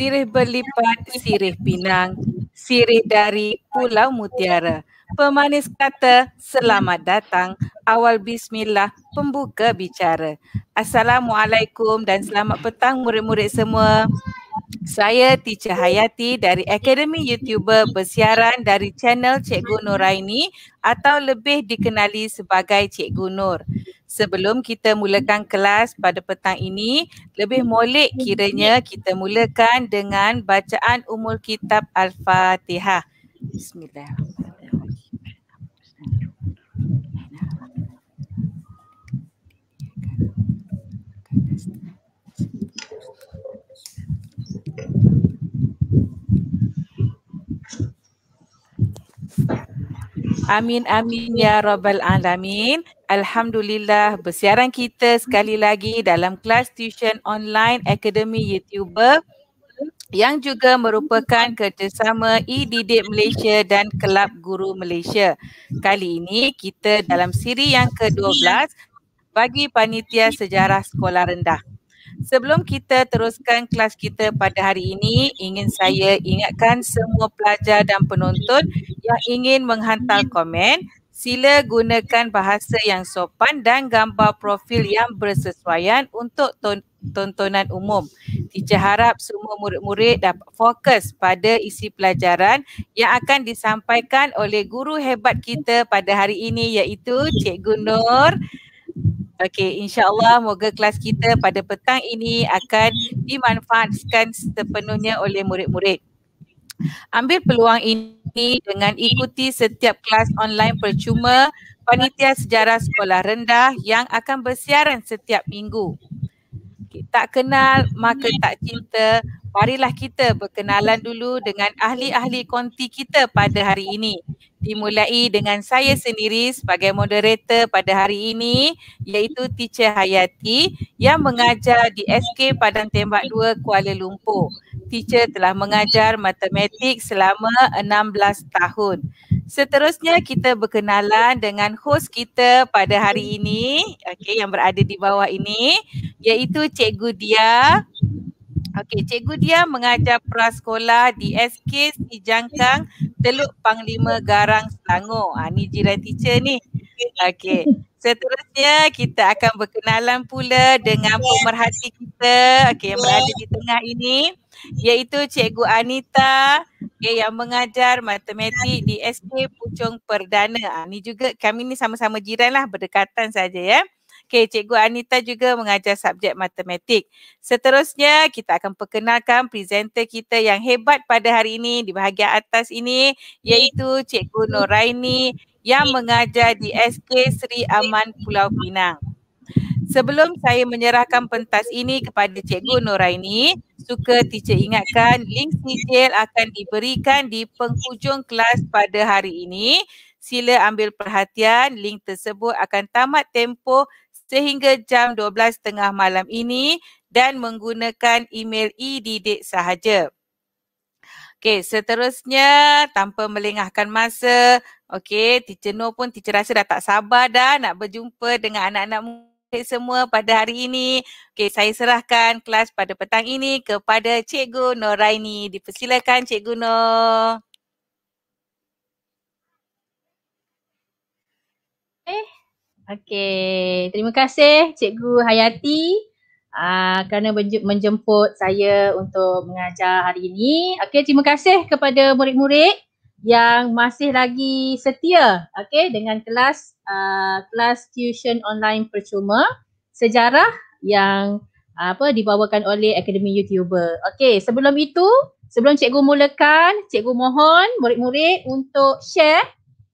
sirih berlipat, sirih pinang, sirih dari Pulau Mutiara. Pemanis kata, selamat datang. Awal bismillah, pembuka bicara. Assalamualaikum dan selamat petang murid-murid semua. Saya Teacher Hayati dari Akademi YouTuber bersiaran dari channel Cikgu Nuraini atau lebih dikenali sebagai Cikgu Nur sebelum kita mulakan kelas pada petang ini lebih molek kiranya kita mulakan dengan bacaan umul kitab al-fatihah bismillahirrahmanirrahim Amin amin ya rabbal alamin. Alhamdulillah bersiaran kita sekali lagi dalam kelas tuition online Akademi YouTuber yang juga merupakan kerjasama e Malaysia dan Kelab Guru Malaysia. Kali ini kita dalam siri yang ke-12 bagi panitia sejarah sekolah rendah. Sebelum kita teruskan kelas kita pada hari ini, ingin saya ingatkan semua pelajar dan penonton yang ingin menghantar komen, sila gunakan bahasa yang sopan dan gambar profil yang bersesuaian untuk tontonan umum. Teacher harap semua murid-murid dapat fokus pada isi pelajaran yang akan disampaikan oleh guru hebat kita pada hari ini iaitu Cikgu Nur. Okey, insyaAllah moga kelas kita pada petang ini akan dimanfaatkan sepenuhnya oleh murid-murid. Ambil peluang ini dengan ikuti setiap kelas online percuma Panitia Sejarah Sekolah Rendah yang akan bersiaran setiap minggu. tak kenal maka tak cinta, marilah kita berkenalan dulu dengan ahli-ahli konti kita pada hari ini. Dimulai dengan saya sendiri sebagai moderator pada hari ini iaitu Teacher Hayati yang mengajar di SK Padang Tembak 2 Kuala Lumpur. Teacher telah mengajar matematik selama 16 tahun. Seterusnya kita berkenalan dengan host kita pada hari ini okay, yang berada di bawah ini iaitu Cikgu Dia. Okey, Cikgu dia mengajar prasekolah di SK di Jangkang, Teluk Panglima Garang, Selangor. Ha, ni jiran teacher ni. Okey, seterusnya kita akan berkenalan pula dengan pemerhati kita okay, yang berada di tengah ini iaitu Cikgu Anita okay, yang mengajar matematik di SK Pucung Perdana. Ha, ni juga kami ni sama-sama jiran lah berdekatan saja ya. Yeah. Okey, Cikgu Anita juga mengajar subjek matematik. Seterusnya, kita akan perkenalkan presenter kita yang hebat pada hari ini di bahagian atas ini iaitu Cikgu Noraini yang mengajar di SK Sri Aman Pulau Pinang. Sebelum saya menyerahkan pentas ini kepada Cikgu Noraini, suka teacher ingatkan link sijil akan diberikan di penghujung kelas pada hari ini. Sila ambil perhatian, link tersebut akan tamat tempoh sehingga jam 12.30 malam ini dan menggunakan email e-didik sahaja. Okey, seterusnya tanpa melengahkan masa, okey, Teacher Noor pun Teacher rasa dah tak sabar dah nak berjumpa dengan anak-anak murid semua pada hari ini. Okey, saya serahkan kelas pada petang ini kepada Cikgu Noraini. Dipersilakan Cikgu Noor. Okay. Eh, Okay, terima kasih Cikgu Hayati uh, kerana menjemput saya untuk mengajar hari ini. Okay, terima kasih kepada murid-murid yang masih lagi setia okay, dengan kelas uh, kelas tuition online percuma sejarah yang uh, apa dibawakan oleh Akademi YouTuber. Okay, sebelum itu, sebelum cikgu mulakan, cikgu mohon murid-murid untuk share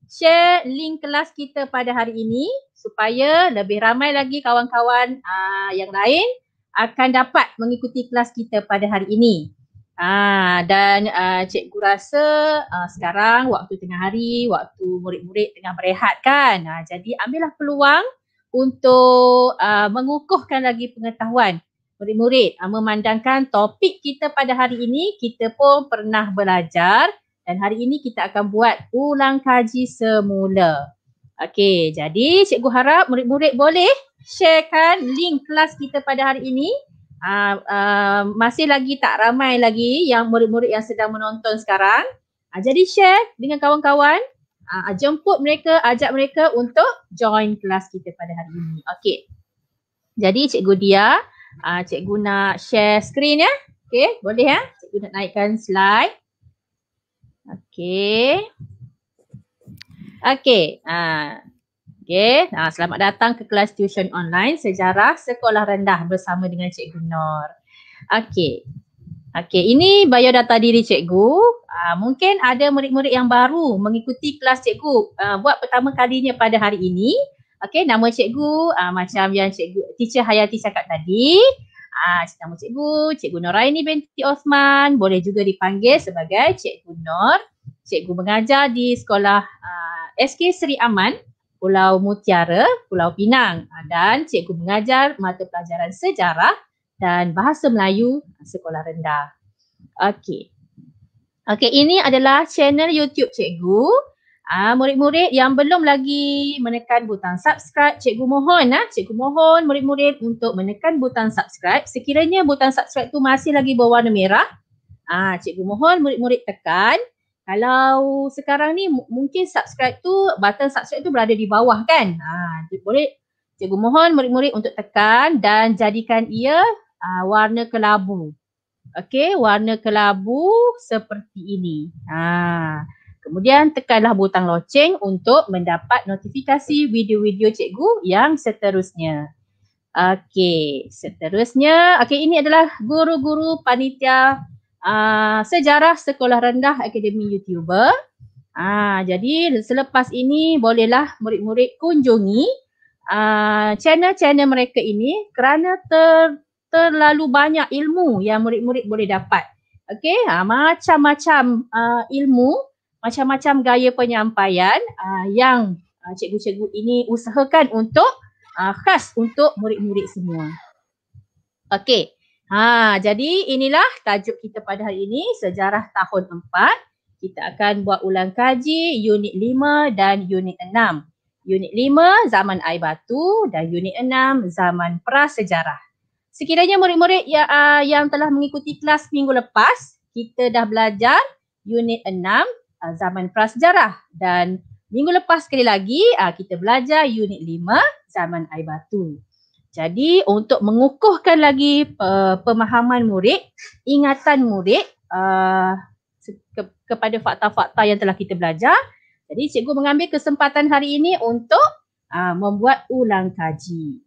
share link kelas kita pada hari ini supaya lebih ramai lagi kawan-kawan uh, yang lain akan dapat mengikuti kelas kita pada hari ini. Uh, dan uh, cikgu rasa uh, sekarang waktu tengah hari, waktu murid-murid tengah berehat kan. Uh, jadi ambillah peluang untuk uh, mengukuhkan lagi pengetahuan murid-murid. Uh, memandangkan topik kita pada hari ini, kita pun pernah belajar dan hari ini kita akan buat ulang kaji semula. Okey, jadi cikgu harap murid-murid boleh sharekan link kelas kita pada hari ini. Uh, uh, masih lagi tak ramai lagi yang murid-murid yang sedang menonton sekarang. Uh, jadi share dengan kawan-kawan. Uh, jemput mereka, ajak mereka untuk join kelas kita pada hari ini. Okey. Jadi cikgu dia, uh, cikgu nak share screen ya. Okey, boleh ya. Cikgu nak naikkan slide. Okey. Okey. Ha. Okey. Ha. selamat datang ke kelas tuition online sejarah sekolah rendah bersama dengan Cikgu Nor. Okey. Okey, ini bio data diri cikgu. Ha, ah, mungkin ada murid-murid yang baru mengikuti kelas cikgu ha, buat pertama kalinya pada hari ini. Okey, nama cikgu ha, macam yang cikgu teacher Hayati cakap tadi. Ah, ha, nama cikgu, Cikgu Noraini binti Osman, boleh juga dipanggil sebagai Cikgu Nor cikgu mengajar di sekolah uh, SK Seri Aman, Pulau Mutiara, Pulau Pinang uh, dan cikgu mengajar mata pelajaran sejarah dan bahasa Melayu ah, sekolah rendah. Okey. Okey, ini adalah channel YouTube cikgu. Ah, uh, murid-murid yang belum lagi menekan butang subscribe, cikgu mohon ah, cikgu mohon murid-murid untuk menekan butang subscribe. Sekiranya butang subscribe tu masih lagi berwarna merah, ah, uh, cikgu mohon murid-murid tekan kalau sekarang ni mungkin subscribe tu button subscribe tu berada di bawah kan ha jadi boleh cikgu mohon murid-murid untuk tekan dan jadikan ia uh, warna kelabu okey warna kelabu seperti ini ha kemudian tekanlah butang loceng untuk mendapat notifikasi video-video cikgu yang seterusnya okey seterusnya okey ini adalah guru-guru panitia Ah, sejarah sekolah rendah Akademi YouTuber. Uh, jadi selepas ini bolehlah murid-murid kunjungi uh, channel-channel mereka ini kerana ter, terlalu banyak ilmu yang murid-murid boleh dapat. Okey, uh, macam-macam uh, ilmu, macam-macam gaya penyampaian uh, yang uh, cikgu-cikgu ini usahakan untuk uh, khas untuk murid-murid semua. Okey. Ha, jadi inilah tajuk kita pada hari ini, sejarah tahun 4. Kita akan buat ulang kaji unit 5 dan unit 6. Unit 5 zaman air batu dan unit 6 zaman prasejarah. Sekiranya murid-murid yang, uh, ah, yang telah mengikuti kelas minggu lepas, kita dah belajar unit 6 uh, ah, zaman prasejarah dan minggu lepas sekali lagi uh, kita belajar unit 5 zaman air batu. Jadi untuk mengukuhkan lagi uh, pemahaman murid, ingatan murid uh, ke- kepada fakta-fakta yang telah kita belajar. Jadi cikgu mengambil kesempatan hari ini untuk uh, membuat ulang kaji.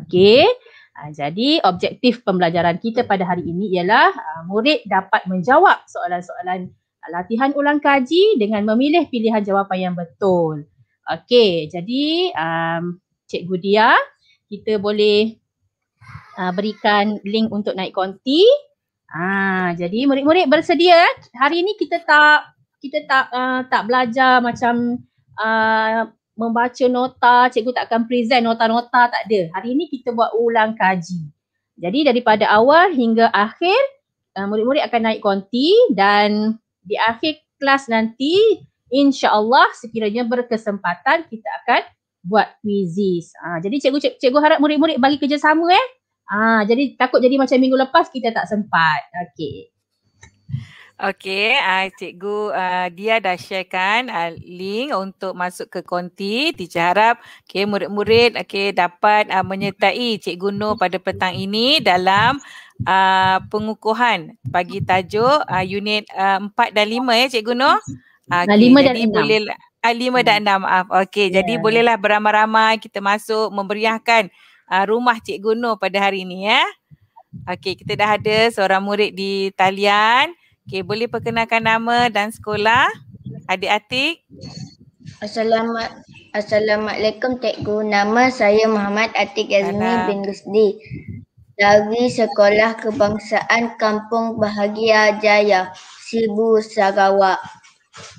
Okey. Uh, jadi objektif pembelajaran kita pada hari ini ialah uh, murid dapat menjawab soalan-soalan latihan ulang kaji dengan memilih pilihan jawapan yang betul. Okey, jadi um, cikgu dia kita boleh uh, berikan link untuk naik konti. Ah, jadi murid-murid bersedia hari ini kita tak kita tak uh, tak belajar macam uh, membaca nota, cikgu tak akan present nota-nota tak ada. Hari ini kita buat ulang kaji. Jadi daripada awal hingga akhir uh, murid-murid akan naik konti dan di akhir kelas nanti insya-Allah sekiranya berkesempatan kita akan buat quizzes. Ha, jadi cikgu, cikgu cikgu harap murid-murid bagi kerjasama eh. Ha, jadi takut jadi macam minggu lepas kita tak sempat. Okey. Okey, uh, cikgu uh, dia dah sharekan uh, link untuk masuk ke konti. Teacher harap okay, murid-murid okay, dapat uh, menyertai cikgu Nur pada petang ini dalam uh, pengukuhan bagi tajuk uh, unit uh, 4 dan 5 ya eh, cikgu Nur. Okay, 5 dan 6. Boleh, 5 dan enam maaf. Okey, yeah. jadi ya. bolehlah beramai-ramai kita masuk memeriahkan uh, rumah Cik Noor pada hari ini ya. Okey, kita dah ada seorang murid di talian. Okey, boleh perkenalkan nama dan sekolah? Adik Atik. Assalamat, Assalamualaikum Cikgu. Nama saya Muhammad Atik Azmi bin Rusdi. Dari Sekolah Kebangsaan Kampung Bahagia Jaya, Sibu, Sarawak.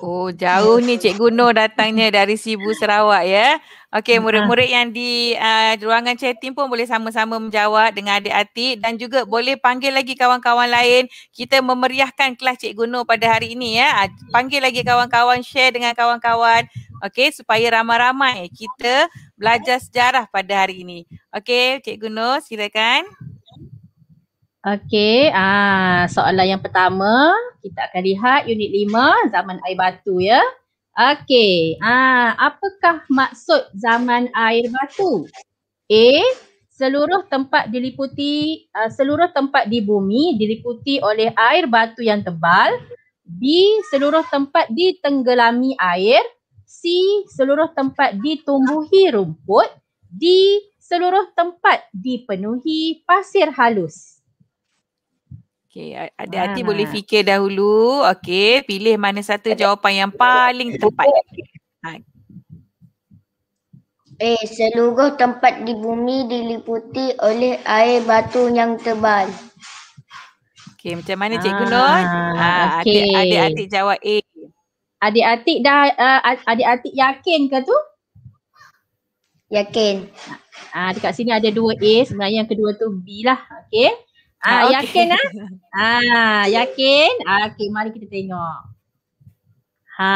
Oh jauh ni Cikgu Nur datangnya dari Sibu Sarawak ya. Okey ya. murid-murid yang di uh, ruangan chatting pun boleh sama-sama menjawab dengan adik atik dan juga boleh panggil lagi kawan-kawan lain. Kita memeriahkan kelas Cikgu Nur pada hari ini ya. Ah, panggil lagi kawan-kawan, share dengan kawan-kawan. Okey supaya ramai-ramai kita belajar sejarah pada hari ini. Okey Cikgu Nur silakan. Okey, ah soalan yang pertama kita akan lihat unit 5 zaman air batu ya. Okey, ah apakah maksud zaman air batu? A seluruh tempat diliputi uh, seluruh tempat di bumi diliputi oleh air batu yang tebal. B seluruh tempat ditenggelami air. C seluruh tempat ditumbuhi rumput. D seluruh tempat dipenuhi pasir halus. Okey, ada hati ha. boleh fikir dahulu. Okey, pilih mana satu jawapan yang paling tepat. Ha. Eh, seluruh tempat di bumi diliputi oleh air batu yang tebal. Okey, macam mana Cikgu ha. Nur? Ha, okay. adik-adik jawab A. Adik-adik dah uh, adik-adik yakin ke tu? Yakin. Ah, ha, dekat sini ada dua A, sebenarnya yang kedua tu B lah. Okey. Ah, ah okay. yakin ah? Ah, yakin? Ah, okay, mari kita tengok. Ha,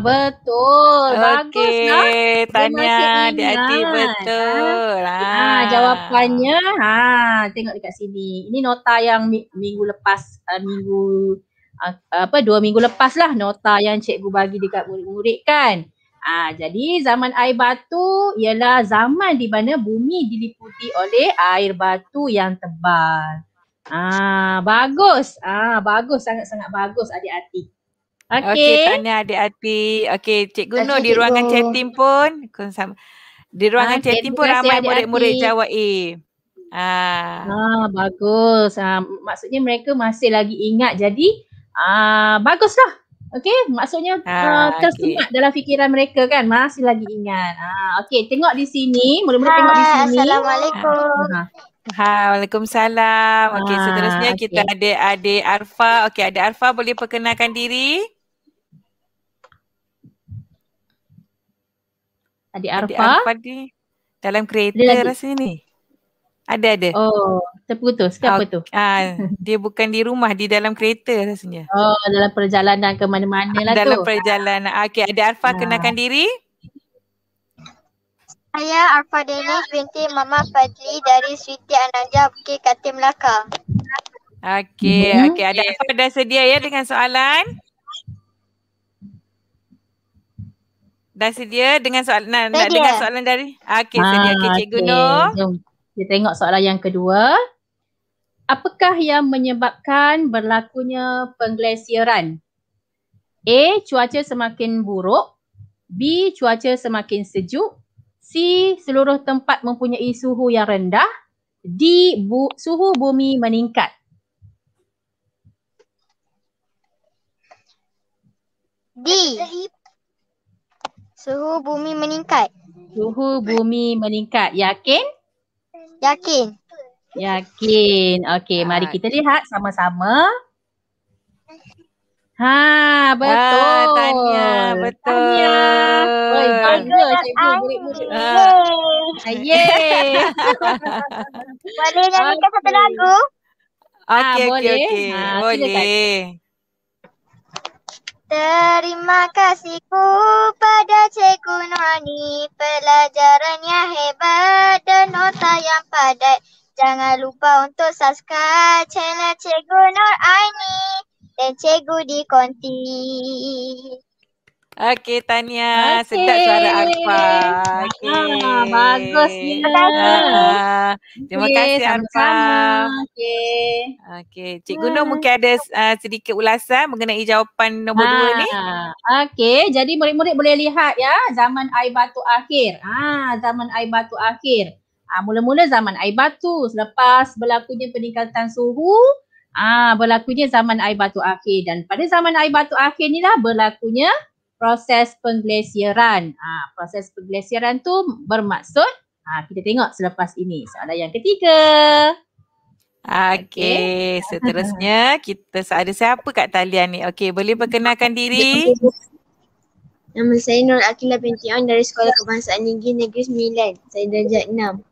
betul. Okay. Baguslah. Tanya di hati betul. Ha. ha. jawapannya ha, tengok dekat sini. Ini nota yang minggu lepas uh, minggu uh, apa dua minggu lepas lah nota yang cikgu bagi dekat murid-murid kan. Ah ha, jadi zaman air batu ialah zaman di mana bumi diliputi oleh air batu yang tebal. Ah ha, bagus. Ah ha, bagus sangat-sangat bagus adik Ati. Okey. Okey, tanya adik Ati. Okey, cikgu Nur di ruangan chatting pun Di ruangan ha, chatting pun ramai murid-murid Jawa A. Ah. Ah bagus. Ha, maksudnya mereka masih lagi ingat jadi ah baguslah. Okay, maksudnya ah, uh, tersemat okay. dalam fikiran mereka kan masih lagi ingat. Ah, okay, tengok di sini. Mula-mula tengok di ah, sini. Assalamualaikum. Ah. Ha, Waalaikumsalam. Okey, ah, seterusnya okay. kita ada Ade Arfa. Okey, Ade Arfa boleh perkenalkan diri? Ade Arfa. Ade Arfa di dalam kereta rasa ni. Ada ada. Oh, terputus ke apa tu? Ah, dia bukan di rumah, di dalam kereta rasanya. Oh, dalam perjalanan ke mana-mana lah tu. Dalam perjalanan. Ah, okey, ada Arfa ha. kenalkan diri. Saya Arfa Denis binti Mama Fadli dari Siti Ananja Bukit Katim Melaka. Okey, hmm. okey. Ada Arfa dah sedia ya dengan soalan? Dah sedia dengan soalan? Sedia. Nak dengar soalan dari? Ah, okey, sedia. Okey, ah, Cikgu Nur. Jom. Kita tengok soalan yang kedua. Apakah yang menyebabkan berlakunya pengglesiran? A. Cuaca semakin buruk. B. Cuaca semakin sejuk. C. Seluruh tempat mempunyai suhu yang rendah. D. Bu suhu bumi meningkat. D. Suhu bumi meningkat. Suhu bumi meningkat. Yakin? Yakin. Yakin. Okey, mari ah. kita lihat sama-sama. Ha, betul. Ah, tanya, betul. Tanya. Oi, bangga cikgu murid ah. ah, Boleh nyanyikan satu lagu? Okey, okey, okey. Boleh. Okay, okay. Ha, boleh. Terima kasihku pada Cikgu Noni Pelajarannya hebat dan nota yang padat Jangan lupa untuk subscribe channel Cikgu Noraini Dan Cikgu di Konti Okey Tania, okay. sedap suara Arfa. Ah, okey. Ah, bagus ni. terima okay, kasih Arfa. Okey. Okey, Cik Gunung ah. mungkin ada uh, sedikit ulasan mengenai jawapan nombor ah. dua ni. Ah, okey, jadi murid-murid boleh lihat ya, zaman air batu akhir. Ah, zaman air batu akhir. Ah, mula-mula zaman air batu selepas berlakunya peningkatan suhu, ah berlakunya zaman air batu akhir dan pada zaman air batu akhir inilah berlakunya proses pengglasiran. Ha, ah, proses pengglasiran tu bermaksud ha, kita tengok selepas ini. Soalan yang ketiga. Okay, seterusnya kita ada siapa kat talian ni? Okey, boleh perkenalkan diri. Nama saya Nur Akila binti On dari Sekolah Kebangsaan Negeri Negeri Sembilan. Saya darjah enam.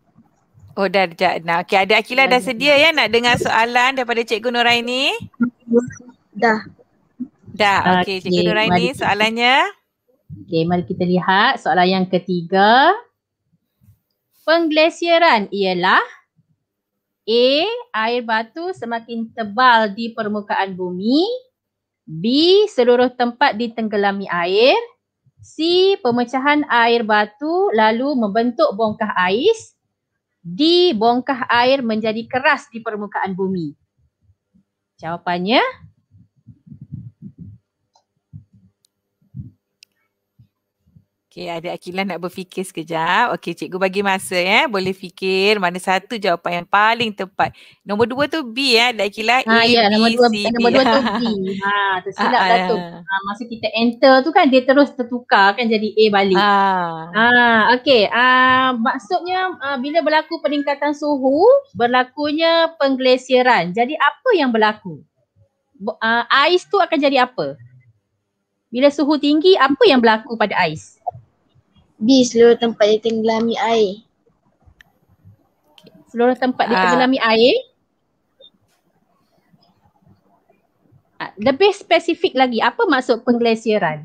Oh, darjah enam. Okay, ada Akila dah sedia ya nak dengar soalan daripada Cikgu Nuraini? Dah. Dah. Okey, okay, Cikgu Nuraini kita, soalannya. Okay, mari kita lihat soalan yang ketiga. Pengglesiran ialah A. Air batu semakin tebal di permukaan bumi. B. Seluruh tempat ditenggelami air. C. Pemecahan air batu lalu membentuk bongkah ais. D. Bongkah air menjadi keras di permukaan bumi. Jawapannya Okey, ada Akilah nak berfikir sekejap. Okey, cikgu bagi masa ya. Eh. Boleh fikir mana satu jawapan yang paling tepat. Nombor dua tu B ya, eh. ada Akilah. Ha, A, ya, B, nombor, dua, B. nombor dua tu B. Ha, tersilap ha, lah tu. Ah. Ha, masa kita enter tu kan dia terus tertukar kan jadi A balik. Ha. ha Okey, Ah, maksudnya ha, bila berlaku peningkatan suhu, berlakunya pengglesiran. Jadi apa yang berlaku? Ah, ais tu akan jadi apa? Bila suhu tinggi, apa yang berlaku pada ais? B. Seluruh tempat dia tenggelami air. Seluruh tempat dia ah. tenggelami uh. air. Ah, lebih spesifik lagi, apa maksud pengglasiran?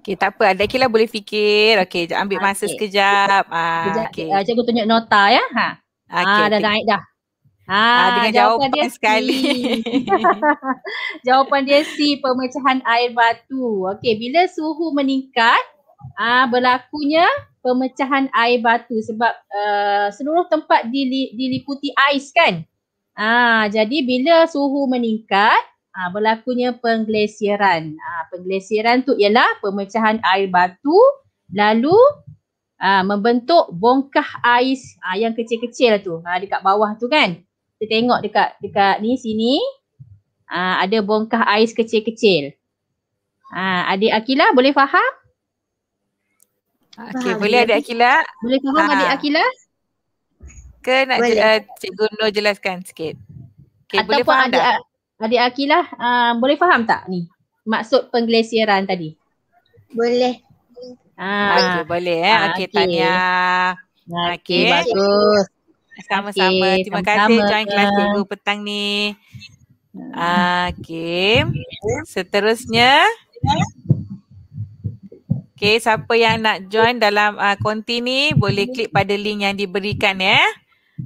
Okay, tak apa. Ada kira lah, boleh fikir. Okay, jom ambil masa okay. sekejap. Ah, Okay. Uh, ah, cikgu tunjuk nota ya. Ha. Okay, ah, dah naik dah. Ha, dengan jawapan, jawapan dia sekali. jawapan dia C, pemecahan air batu. Okey, bila suhu meningkat, ah berlakunya pemecahan air batu sebab uh, seluruh tempat dili, diliputi ais kan? Ah, jadi bila suhu meningkat, ah berlakunya pengglesiran. Ah, pengglesiran tu ialah pemecahan air batu lalu Aa, ah, membentuk bongkah ais aa, yang kecil-kecil lah tu aa, dekat bawah tu kan kita tengok dekat dekat ni sini uh, ada bongkah ais kecil-kecil. Ah adik Akila boleh faham? Okey, boleh adik Akila? Boleh faham uh, adik ah. Akila? Ke nak boleh. Uh, cikgu Nur jelaskan sikit. Okey, boleh faham adik, tak? Adik Akila uh, boleh faham tak ni? Maksud pengglesiran tadi. Boleh. Ah, okay, boleh eh. Okey, okay. Tania. Okey, okay. bagus. Sama-sama. Terima Sama-sama. kasih join kelas cikgu petang ni. Ah. Okay. Seterusnya. Okay, siapa yang nak join dalam uh, konti ni boleh klik pada link yang diberikan ya.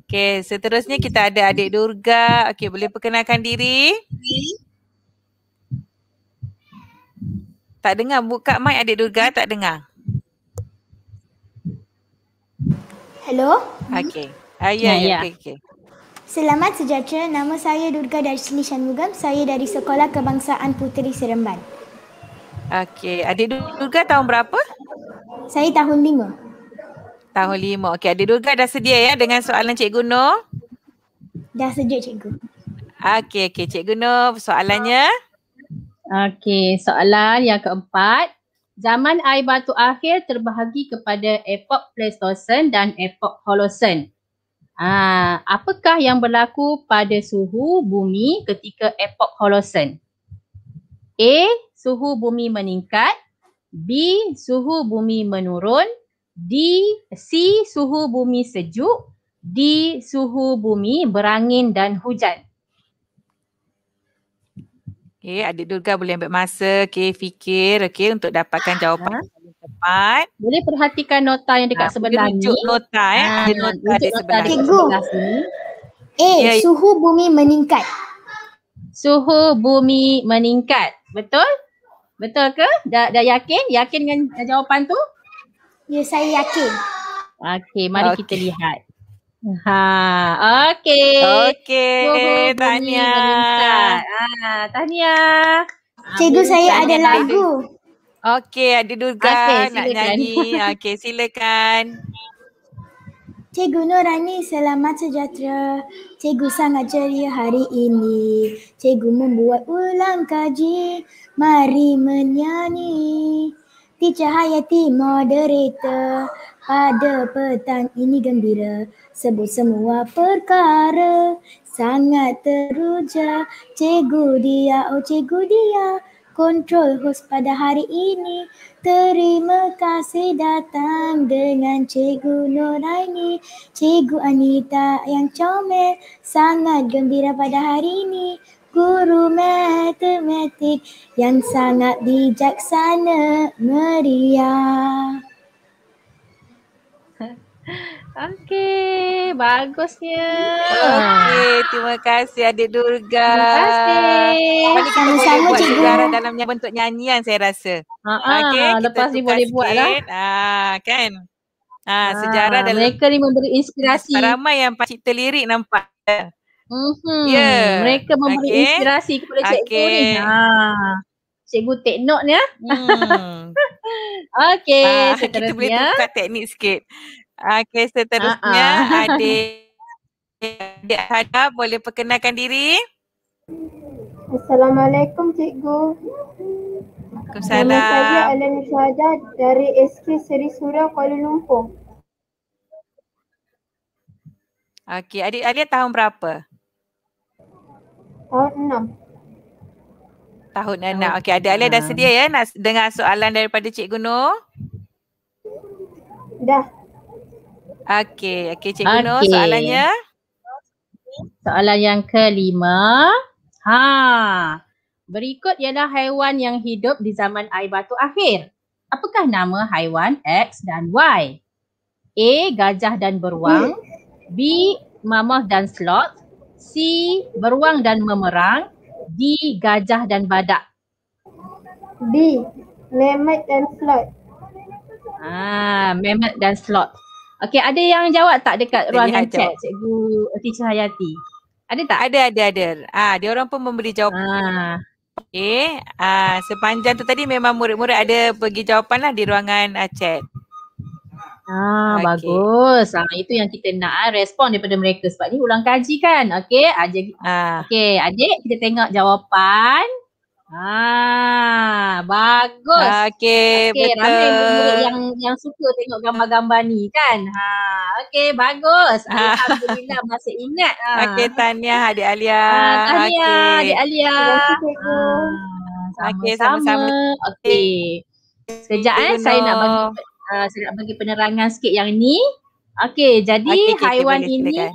Okay, seterusnya kita ada adik Durga. Okay, boleh perkenalkan diri. Tak dengar, buka mic adik Durga, tak dengar. Hello. Okay. Hmm. Ayah, ayah. Ya, ayah. Ya. Okay, okay. Selamat sejahtera. Nama saya Durga Darsini Shanmugam. Saya dari Sekolah Kebangsaan Puteri Seremban. Okey. Adik Durga tahun berapa? Saya tahun lima. Tahun lima. Okey. Adik Durga dah sedia ya dengan soalan Cikgu Noor? Dah sedia Cikgu. Okey. Okey. Cikgu Noor soalannya? Okey. Soalan yang keempat. Zaman air batu akhir terbahagi kepada epok Pleistosen dan epok Holosen. Ha, apakah yang berlaku pada suhu bumi ketika epok Holosen? A. Suhu bumi meningkat. B. Suhu bumi menurun. D. C. Suhu bumi sejuk. D. Suhu bumi berangin dan hujan. Okay, adik Durga boleh ambil masa, okay, fikir, okay, untuk dapatkan ha. jawapan. Ha? dapat. Boleh perhatikan nota yang dekat ha, sebelah ni. Tunjuk nota eh. Ha, nota di sebelah, nota A. Eh, ya, ya. Suhu bumi meningkat. Suhu bumi meningkat. Betul? Betul ke? Dah, dah yakin? Yakin dengan jawapan tu? Ya, saya yakin. Okey, mari okay. kita lihat. Ha, okey. Okey, tahniah. Ha, tahniah. Cikgu saya ada lah. lagu. Itu. Okey, ada dugaan okay, nak nyanyi. Okey, silakan. Cikgu Nurani selamat sejahtera. Cikgu sangat ceria hari ini. Cikgu membuat ulang kaji. Mari menyanyi. Teacher Hayati moderator. Pada petang ini gembira. Sebut semua perkara. Sangat teruja. Cikgu dia, oh cikgu dia kontrol hos pada hari ini. Terima kasih datang dengan Cikgu Noraini. Cikgu Anita yang comel sangat gembira pada hari ini. Guru matematik yang sangat bijaksana meriah. Okey, bagusnya. Okey, terima kasih Adik Durga. Terima kasih. Balik sama-sama cikgu. Dalam dalam bentuk nyanyian saya rasa. Ha okay, lepas ni boleh buat lah. Ha, kan? Ha, ha sejarah dalam mereka ni memberi inspirasi. Ramai yang pak cipta lirik nampak. Mhm. Yeah. Mereka memberi okay. inspirasi kepada cikgu okay. ni. Ha. Cikgu take note ni ya. Hmm. Okey, ha, kita boleh tukar teknik sikit. Ah uh, ah. kes seterusnya uh-uh. adik adik Hada boleh perkenalkan diri. Assalamualaikum cikgu. Waalaikumsalam. Nama saya Alani Syahda dari SK Seri Surau Kuala Lumpur. Okey, adik Alia tahun berapa? Tahun enam. Tahun enam. Okey, adik Alia dah sedia ya nak dengar soalan daripada Cikgu Nur? Dah. Okey, okey Cik okay. Nur soalannya. Soalan yang kelima. Ha. Berikut ialah haiwan yang hidup di zaman air batu akhir. Apakah nama haiwan X dan Y? A. Gajah dan beruang. B. Mamah dan sloth. C. Beruang dan memerang. D. Gajah dan badak. B. Mamah dan sloth. Ah, mamah dan sloth. Okay, ada yang jawab tak dekat ruangan chat jawab. Cikgu uh, Teacher Hayati? Ada tak? Ada, ada, ada. Ah, ha, dia orang pun memberi jawapan. Ah. okay. ah ha, sepanjang tu tadi memang murid-murid ada bagi jawapanlah di ruangan ah, chat. Ah, okay. bagus. Ah, ha, itu yang kita nak ah ha, respon daripada mereka sebab ni ulang kaji kan. Okay, ah. Ha. Okey, adik kita tengok jawapan. Ah, bagus. Okey, okay, betul. Ramai yang yang suka tengok gambar-gambar ni kan? Ha, okey, bagus. Ah. Alhamdulillah masih ingat. Ha. Okey, tanya Adik Alia. Ha, ah, tanya okay. Adik Alia. Ah, okey, sama-sama. Okey. Sekejap eh, saya nak bagi uh, saya nak bagi penerangan sikit yang ni. Okey, jadi okay, haiwan ini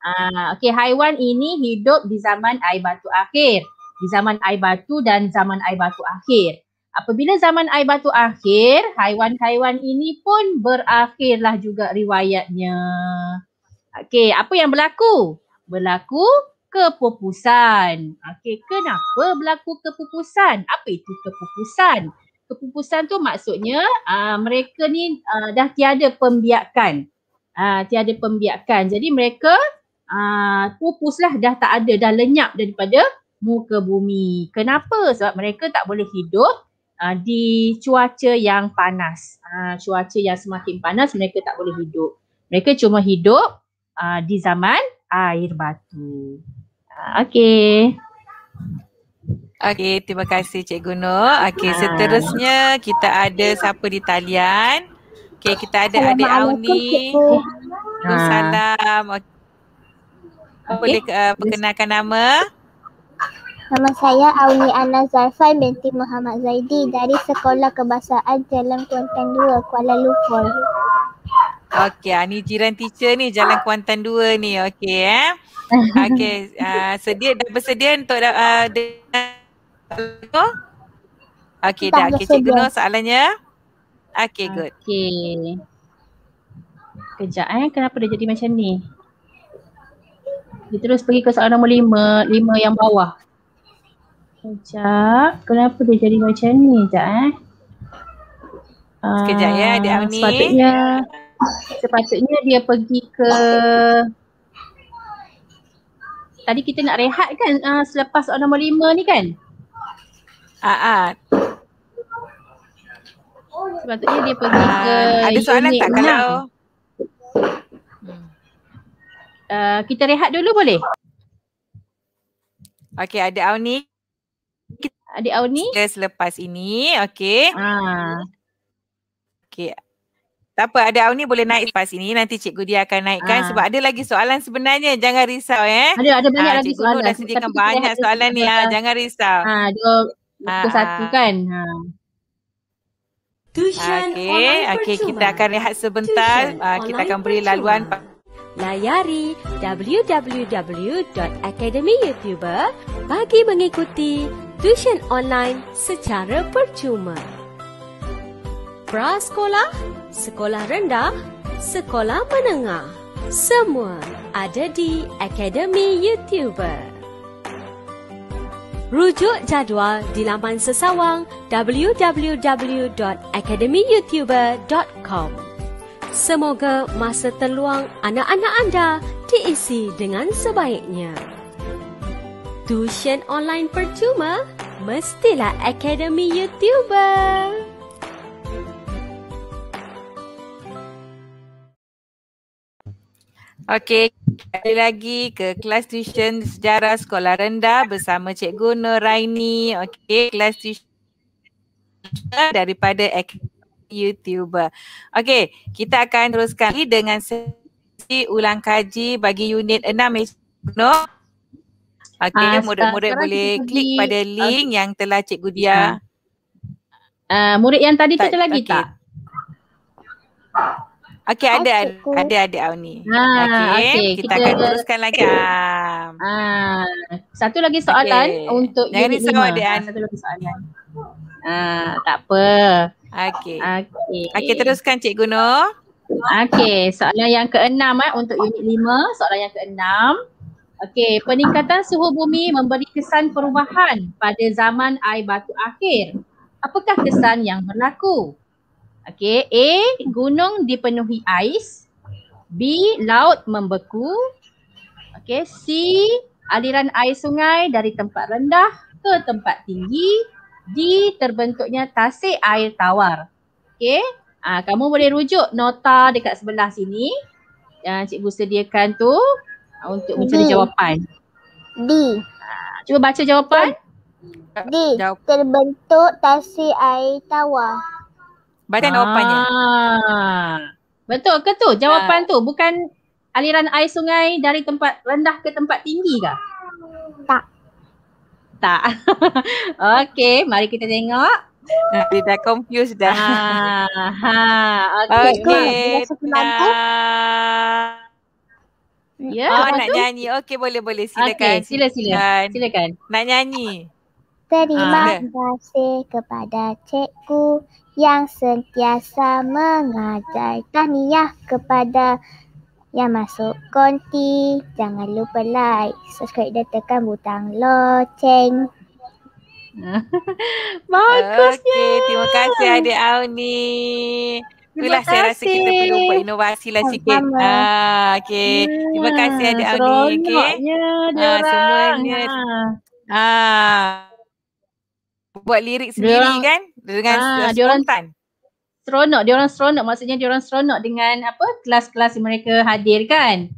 Ah, uh, okey, haiwan ini hidup di zaman air batu akhir di zaman air batu dan zaman air batu akhir. Apabila zaman air batu akhir, haiwan-haiwan ini pun berakhirlah juga riwayatnya. Okey, apa yang berlaku? Berlaku kepupusan. Okey, kenapa berlaku kepupusan? Apa itu kepupusan? Kepupusan tu maksudnya uh, mereka ni uh, dah tiada pembiakan. Uh, tiada pembiakan. Jadi mereka uh, pupuslah dah tak ada, dah lenyap daripada muka bumi. Kenapa? Sebab mereka tak boleh hidup uh, di cuaca yang panas. Uh, cuaca yang semakin panas mereka tak boleh hidup. Mereka cuma hidup uh, di zaman air batu. Uh, okay. Okay, terima kasih Cik Nur. Okay, ha. seterusnya kita ada siapa di talian. Okay, kita ada Adik Auni. Assalamualaikum. Ha. Okay. Boleh uh, perkenalkan nama? Nama saya Auni Ana Zafai binti Muhammad Zaidi dari Sekolah Kebasaan Jalan Kuantan 2, Kuala Lumpur. Okey, ah, ni jiran teacher ni Jalan Kuantan 2 ni. Okey eh. Okey, uh, sedia dah bersedia untuk uh, ah, dengar Okey dah. Okay, cikgu no soalannya. Okey, good. Okey. Kejap eh, kenapa dia jadi macam ni? Dia terus pergi ke soalan nombor lima, lima yang bawah. Sekejap. Kenapa dia jadi macam ni? Sekejap eh. Sekejap ya dia ah, ni. Sepatutnya, sepatutnya dia pergi ke Tadi kita nak rehat kan uh, selepas soal nombor lima ni kan? Aa. Ah, sepatutnya dia pergi Aa, ke Ada soalan tak 6. kalau uh, Kita rehat dulu boleh? Okay ada Auni adik awal ni selepas ini okay. ha ah. okey tak apa ada awal ni boleh naik lepas ini nanti cikgu dia akan naikkan ha. sebab ada lagi soalan sebenarnya jangan risau eh ada ada banyak ha, lagi cikgu soalan dah sediakan Tapi banyak soalan ni ha jangan risau ha dua ha. satu kan ha Okey, okay, kita akan lihat sebentar. Uh, kita akan beri laluan. Layari www.academyyoutuber bagi mengikuti tuition online secara percuma. Prasekolah, sekolah rendah, sekolah menengah. Semua ada di Akademi YouTuber. Rujuk jadual di laman sesawang www.academyyoutuber.com Semoga masa terluang anak-anak anda diisi dengan sebaiknya. Tuition online percuma? Mestilah Akademi YouTuber! Okey, kembali lagi ke kelas tuition sejarah sekolah rendah bersama Cikgu Nuraini. Okey, kelas tuition daripada YouTuber. Okey, kita akan teruskan lagi dengan sesi ulang kaji bagi unit 6 Cikgu Okay, uh, ah, ya, murid-murid boleh klik pada link okay. yang telah Cikgu Dia. Uh, murid yang tadi tak, tu ada lagi okay. tak? Okey ada, okay. ada ada ada Auni. Ah, okey okay. kita, kita akan teruskan lagi. Ah. ah. Satu lagi soalan okay. untuk Jangan unit 5. Satu lagi soalan. Ah tak apa. Okey. Okey. Okey teruskan Cikgu Nur. Okey soalan yang keenam eh untuk unit lima, soalan yang keenam. Okey, peningkatan suhu bumi memberi kesan perubahan pada zaman air batu akhir. Apakah kesan yang berlaku? Okey, A. Gunung dipenuhi ais. B. Laut membeku. Okey, C. Aliran air sungai dari tempat rendah ke tempat tinggi. D. Terbentuknya tasik air tawar. Okey, Ah, kamu boleh rujuk nota dekat sebelah sini yang ah, cikgu sediakan tu untuk mencari jawapan. D. Ah, cuba baca jawapan. D. Terbentuk tasir air tawar. Baikkan jawapannya. Ah. Betul ke tu jawapan ha. tu? Bukan aliran air sungai dari tempat rendah ke tempat tinggi ke? Tak. Tak. Okey, mari kita tengok. Nanti dah confused dah. Ha. ha. Okey. Okay. Okay. Okay. Ya, yeah, oh, nak tu? nyanyi. Okey, boleh boleh silakan. Okay, sila sila. Dan silakan. Nak nyanyi. Terima ah, kasih kepada cikgu yang sentiasa mengajar tahniah kepada yang masuk konti. Jangan lupa like, subscribe dan tekan butang loceng. Bagusnya. Okay, terima kasih adik Auni. Terima kasih. Itulah saya rasa kita perlu buat inovasi lah sikit. Ha, ah, okay. Yeah, Terima ya, kasih ada Audi. Okay. Dia ah, semuanya. Ha. Ah. Buat lirik sendiri dia, kan? Dengan ah, spontan. Seronok. Dia orang seronok. Maksudnya dia orang seronok dengan apa kelas-kelas mereka hadir kan?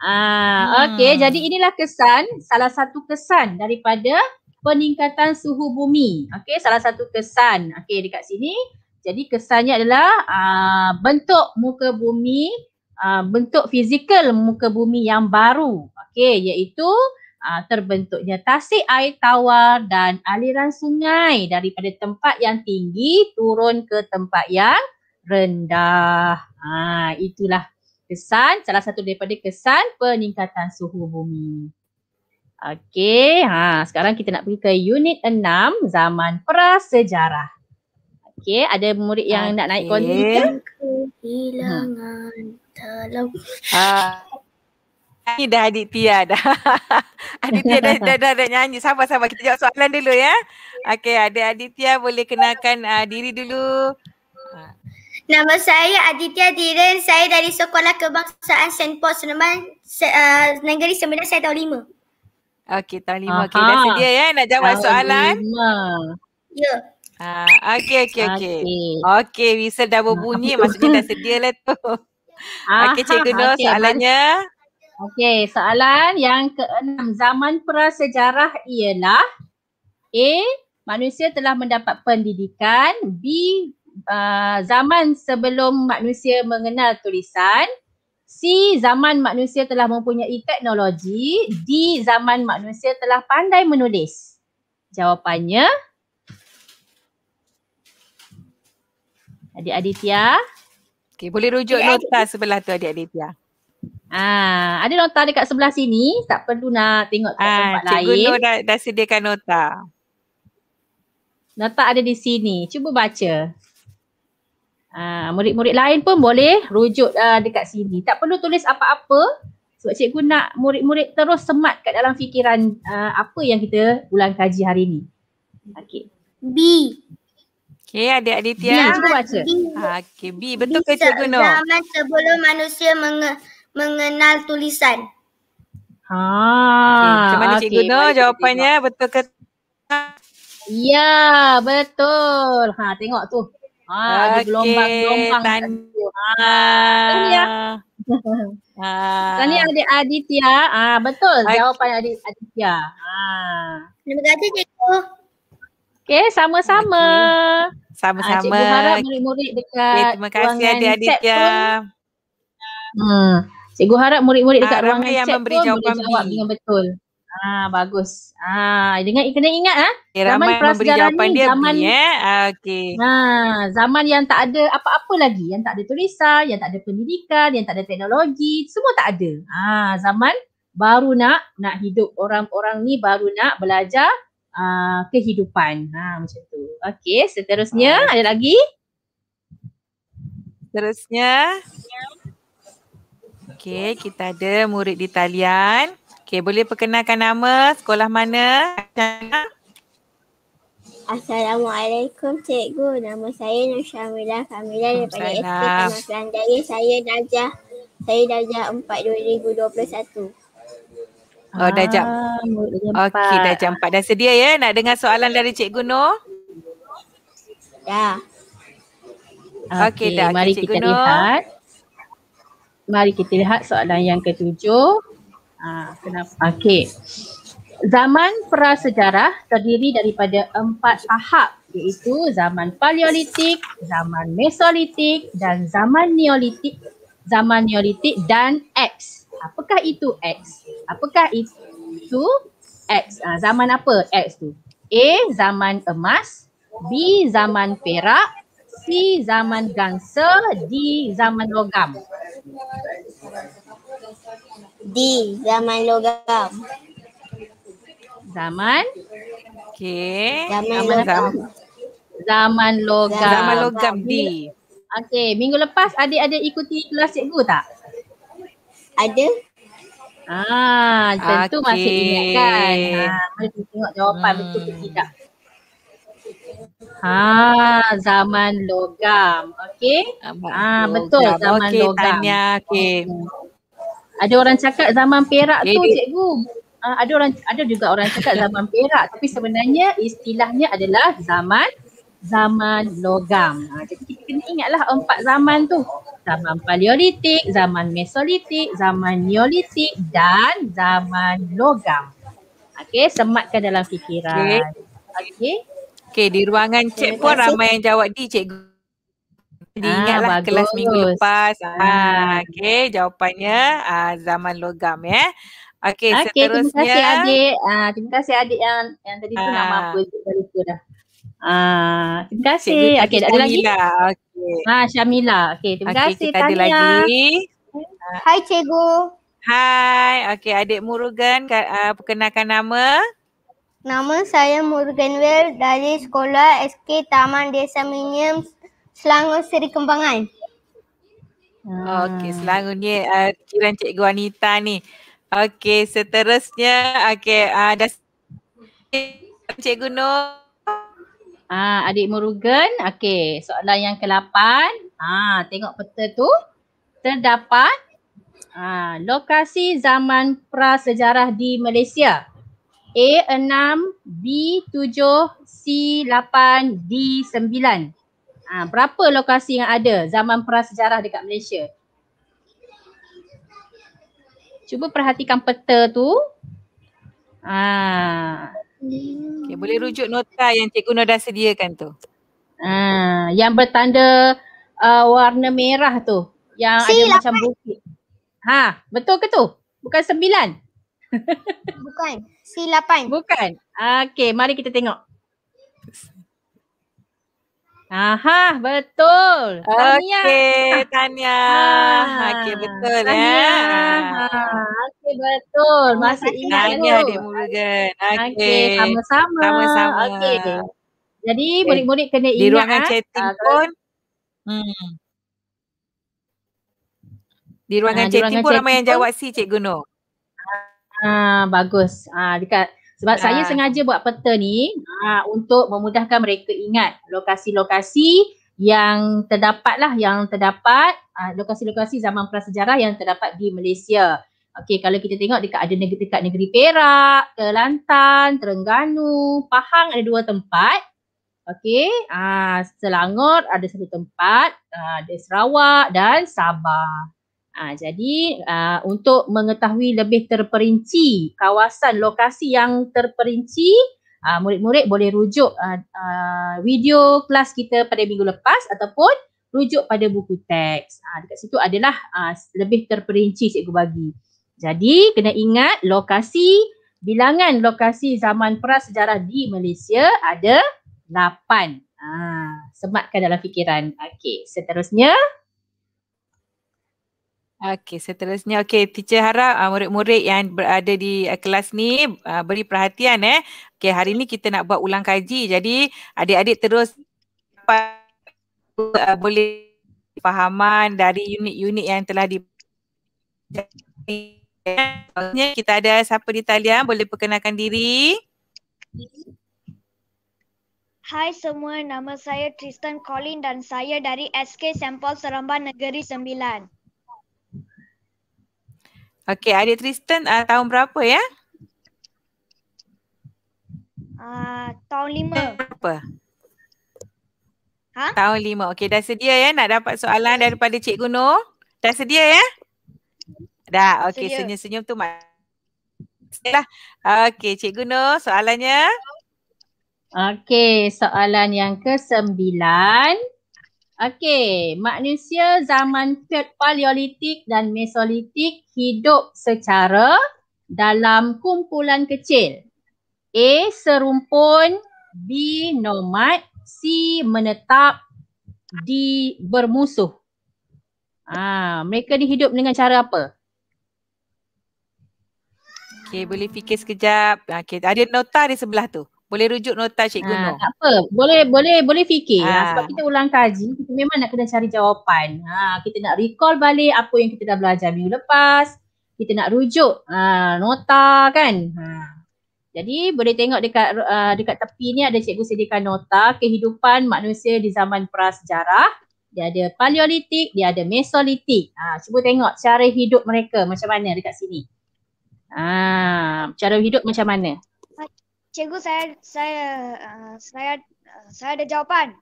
Ah, hmm. Okay. Jadi inilah kesan. Salah satu kesan daripada peningkatan suhu bumi. Okay. Salah satu kesan. Okay. Dekat sini. Jadi kesannya adalah aa, ah, bentuk muka bumi, aa, ah, bentuk fizikal muka bumi yang baru. Okey, iaitu aa, ah, terbentuknya tasik air tawar dan aliran sungai daripada tempat yang tinggi turun ke tempat yang rendah. Ha, itulah kesan, salah satu daripada kesan peningkatan suhu bumi. Okey, ha, sekarang kita nak pergi ke unit enam zaman prasejarah. Okay, ada murid yang okay. nak naik konti. Kehilangan dalam. Ah. Ini dah Adik Tia dah. Adik Tia dah, dah, dah, dah nyanyi. Sabar-sabar kita jawab soalan dulu ya. Okay, ada Adik Tia boleh kenalkan uh, diri dulu. Nama saya Aditya Diren. Saya dari Sekolah Kebangsaan St. Paul Seneman se- uh, Negeri Sembilan saya tahun lima. Okay, tahun lima. Okey, dah sedia ya nak jawab tahun soalan. Lima. Ya. Ah, okey okey okey. Okey, whistle dah berbunyi maksudnya dah sedia lah tu. Ah, okey cikgu Nur okay, soalannya. Okey, soalan yang keenam zaman prasejarah ialah A manusia telah mendapat pendidikan, B uh, zaman sebelum manusia mengenal tulisan, C zaman manusia telah mempunyai teknologi, D zaman manusia telah pandai menulis. Jawapannya Adik Aditya. Okey, boleh rujuk adik nota adik. sebelah tu Adik Aditya. Ah, ada nota dekat sebelah sini, tak perlu nak tengok kat ah, tempat cikgu lain. Cikgu dah, dah sediakan nota. Nota ada di sini. Cuba baca. Ah, murid-murid lain pun boleh rujuk uh, dekat sini. Tak perlu tulis apa-apa sebab cikgu nak murid-murid terus semat kat dalam fikiran uh, apa yang kita ulang kaji hari ini. Okay. B. Okey, ada Aditya. Ya, cuba baca. Ah, okey, B. Betul ke Cikgu Noor? zaman sebelum manusia menge- mengenal tulisan. Ha. Okay, macam mana Cikgu okay, Noor jawapannya? Tengok. Betul ke? Ya, betul. Ha, tengok tu. Ha, ada okay, gelombang-gelombang. Ha. Ya. Tanya ah. ah. adik Aditya. Ah, betul jawapan adik Aditya. Ah. Terima kasih cikgu. Okay, sama-sama. Okay. Sama-sama. Ha, cikgu harap murid-murid dekat okay, terima kasih adik Hmm. Cikgu harap murid-murid ah, dekat ha, ruangan chat memberi pun jawapan boleh jawab dengan betul. Ah bagus. Ah dengan kena ingat ah. Ha? Okay, zaman prasejarah ni dia zaman ya. Eh? Ah, okey. Ha, zaman yang tak ada apa-apa lagi, yang tak ada tulisan, yang tak ada pendidikan, yang tak ada teknologi, semua tak ada. Ah zaman baru nak nak hidup orang-orang ni baru nak belajar uh, kehidupan. Ha macam tu. Okey, seterusnya uh, ada lagi? Seterusnya. Okey, kita ada murid di talian. Okey, boleh perkenalkan nama, sekolah mana? Assalamualaikum cikgu. Nama saya Nusyamila Kamila daripada SK Tanah Selandari. Saya darjah saya darjah 4 2021. Oh, dah jam. Ah, Okey, dah jam 4. Dah sedia ya nak dengar soalan dari Cikgu Noor? Ya. Okey, okay, dah. Mari okay, kita Noor. lihat. Mari kita lihat soalan yang ketujuh. Ah, kenapa? Okey. Zaman prasejarah terdiri daripada empat tahap iaitu zaman paleolitik, zaman mesolitik dan zaman neolitik, zaman neolitik dan X apakah itu X? Apakah itu X? Uh, zaman apa X tu? A zaman emas, B zaman perak, C zaman gangsa, D zaman logam. D zaman logam. Zaman? Okay. Zaman, zaman apa? Zaman. zaman logam. Zaman logam D. Okay, minggu lepas adik-adik ikuti kelas cikgu tak? ada Ah, tentu okay. masih ingatkan. Ha, mari kita tengok jawapan hmm. betul ke hmm. tidak. Ha, zaman logam. Okey. Ah, ha, betul zaman okay, logam. Tanya. Okay. Ada orang cakap zaman perak okay. tu cikgu. Ha, ada orang ada juga orang cakap zaman perak tapi sebenarnya istilahnya adalah zaman zaman logam. Ha, jadi kita kena ingatlah empat zaman tu. Zaman paleolitik, zaman mesolitik, zaman neolitik dan zaman logam. Okey, sematkan dalam fikiran. Okey. Okey, di ruangan okay, cik pun kasih. ramai yang jawab di Cek. ah, ingatlah bagus. kelas minggu lepas. Ah, ah. okey, jawapannya ah, zaman logam ya. Eh. Okey, okay, seterusnya. Terima kasih adik. Ah, terima kasih adik yang yang tadi tu ah. nama apa? Dah lupa dah. Ah, terima kasih. Okey, ada lagi. Okey. Ah, Syamila. Okey, terima okay, kasih kita Tania. ada lagi. Hai cikgu. Hai. Okey, adik Murugan uh, perkenalkan nama. Nama saya Murugan dari sekolah SK Taman Desa Minyam Selangor Seri Kembangan. Hmm. Okey, Selangor ni uh, ah, kira cikgu Anita ni. Okey, seterusnya okey, uh, dah Cikgu Nur. Ah, adik Murugan. Okey, soalan yang ke-8. Ah, ha, tengok peta tu. Terdapat ah lokasi zaman prasejarah di Malaysia. A6, B7, C8, D9. Ah, berapa lokasi yang ada zaman prasejarah dekat Malaysia? Cuba perhatikan peta tu. Ah. Ya. Okay, boleh rujuk nota yang Cikgu Nur dah sediakan tu. Ha, yang bertanda uh, warna merah tu. Yang C, ada macam bukit. Ha, betul ke tu? Bukan sembilan? Bukan. C8. Bukan. Okay, mari kita tengok. Aha, betul. Tahniah. Okey, Tania. Ha. Okey, betul ya. Ha. Okey, betul. Oh, Masih ingat Tahniah dia murugan. Okey, okay, sama-sama. Sama-sama. Okey. Jadi, okay. murid-murid kena ingat. Di ruangan ha. chatting ah, pun. Hmm. Di ruangan ha, chatting pun ramai yang jawab si Cik Gunung. Ah, ha, bagus. Ah, ha, dekat sebab ha. saya ah. sengaja buat peta ni ha, untuk memudahkan mereka ingat lokasi-lokasi yang terdapat lah yang terdapat ah, lokasi-lokasi zaman prasejarah yang terdapat di Malaysia. Okey kalau kita tengok dekat ada negeri dekat negeri Perak, Kelantan, Terengganu, Pahang ada dua tempat. Okey, Selangor ada satu tempat, ada Sarawak dan Sabah. Ha, jadi uh, untuk mengetahui lebih terperinci kawasan lokasi yang terperinci ha, murid-murid boleh rujuk uh, uh, video kelas kita pada minggu lepas ataupun rujuk pada buku teks. Uh, dekat situ adalah uh, lebih terperinci cikgu bagi. Jadi kena ingat lokasi bilangan lokasi zaman prasejarah di Malaysia ada 8. Ha, sematkan dalam fikiran. Okey, seterusnya. Okey, seterusnya. Okey, teacher harap uh, ah, murid-murid yang berada di uh, kelas ni uh, beri perhatian eh. Okey, hari ni kita nak buat ulang kaji. Jadi, adik-adik terus uh, boleh fahaman dari unit-unit yang telah di kita ada siapa di talian boleh perkenalkan diri. Hai semua, nama saya Tristan Colin dan saya dari SK Sampel Seremban Negeri Sembilan. Okey, adik Tristan uh, tahun berapa ya? Uh, tahun lima. Berapa? Ha? Tahun lima. Okey, dah sedia ya nak dapat soalan daripada Cikgu Nur? Dah sedia ya? Dah. Okey, senyum-senyum tu maksudlah. Okey, Cikgu Nur soalannya? Okey, soalan yang ke sembilan. 9 Okey, manusia zaman third paleolitik dan mesolitik hidup secara dalam kumpulan kecil. A. Serumpun B. Nomad C. Menetap D. Bermusuh Ah, Mereka dihidup dengan cara apa? Okay boleh fikir sekejap. Okay, ada nota di sebelah tu boleh rujuk nota cikgu ha, tak apa boleh boleh boleh fikir ha. Ha, sebab kita ulang kaji kita memang nak kena cari jawapan ha kita nak recall balik apa yang kita dah belajar minggu lepas kita nak rujuk ha nota kan ha jadi boleh tengok dekat uh, dekat tepi ni ada cikgu sediakan nota kehidupan manusia di zaman prasejarah dia ada paleolitik dia ada mesolitik ha cuba tengok cara hidup mereka macam mana dekat sini ha cara hidup macam mana cikgu saya saya eh, saya saya ada jawapan.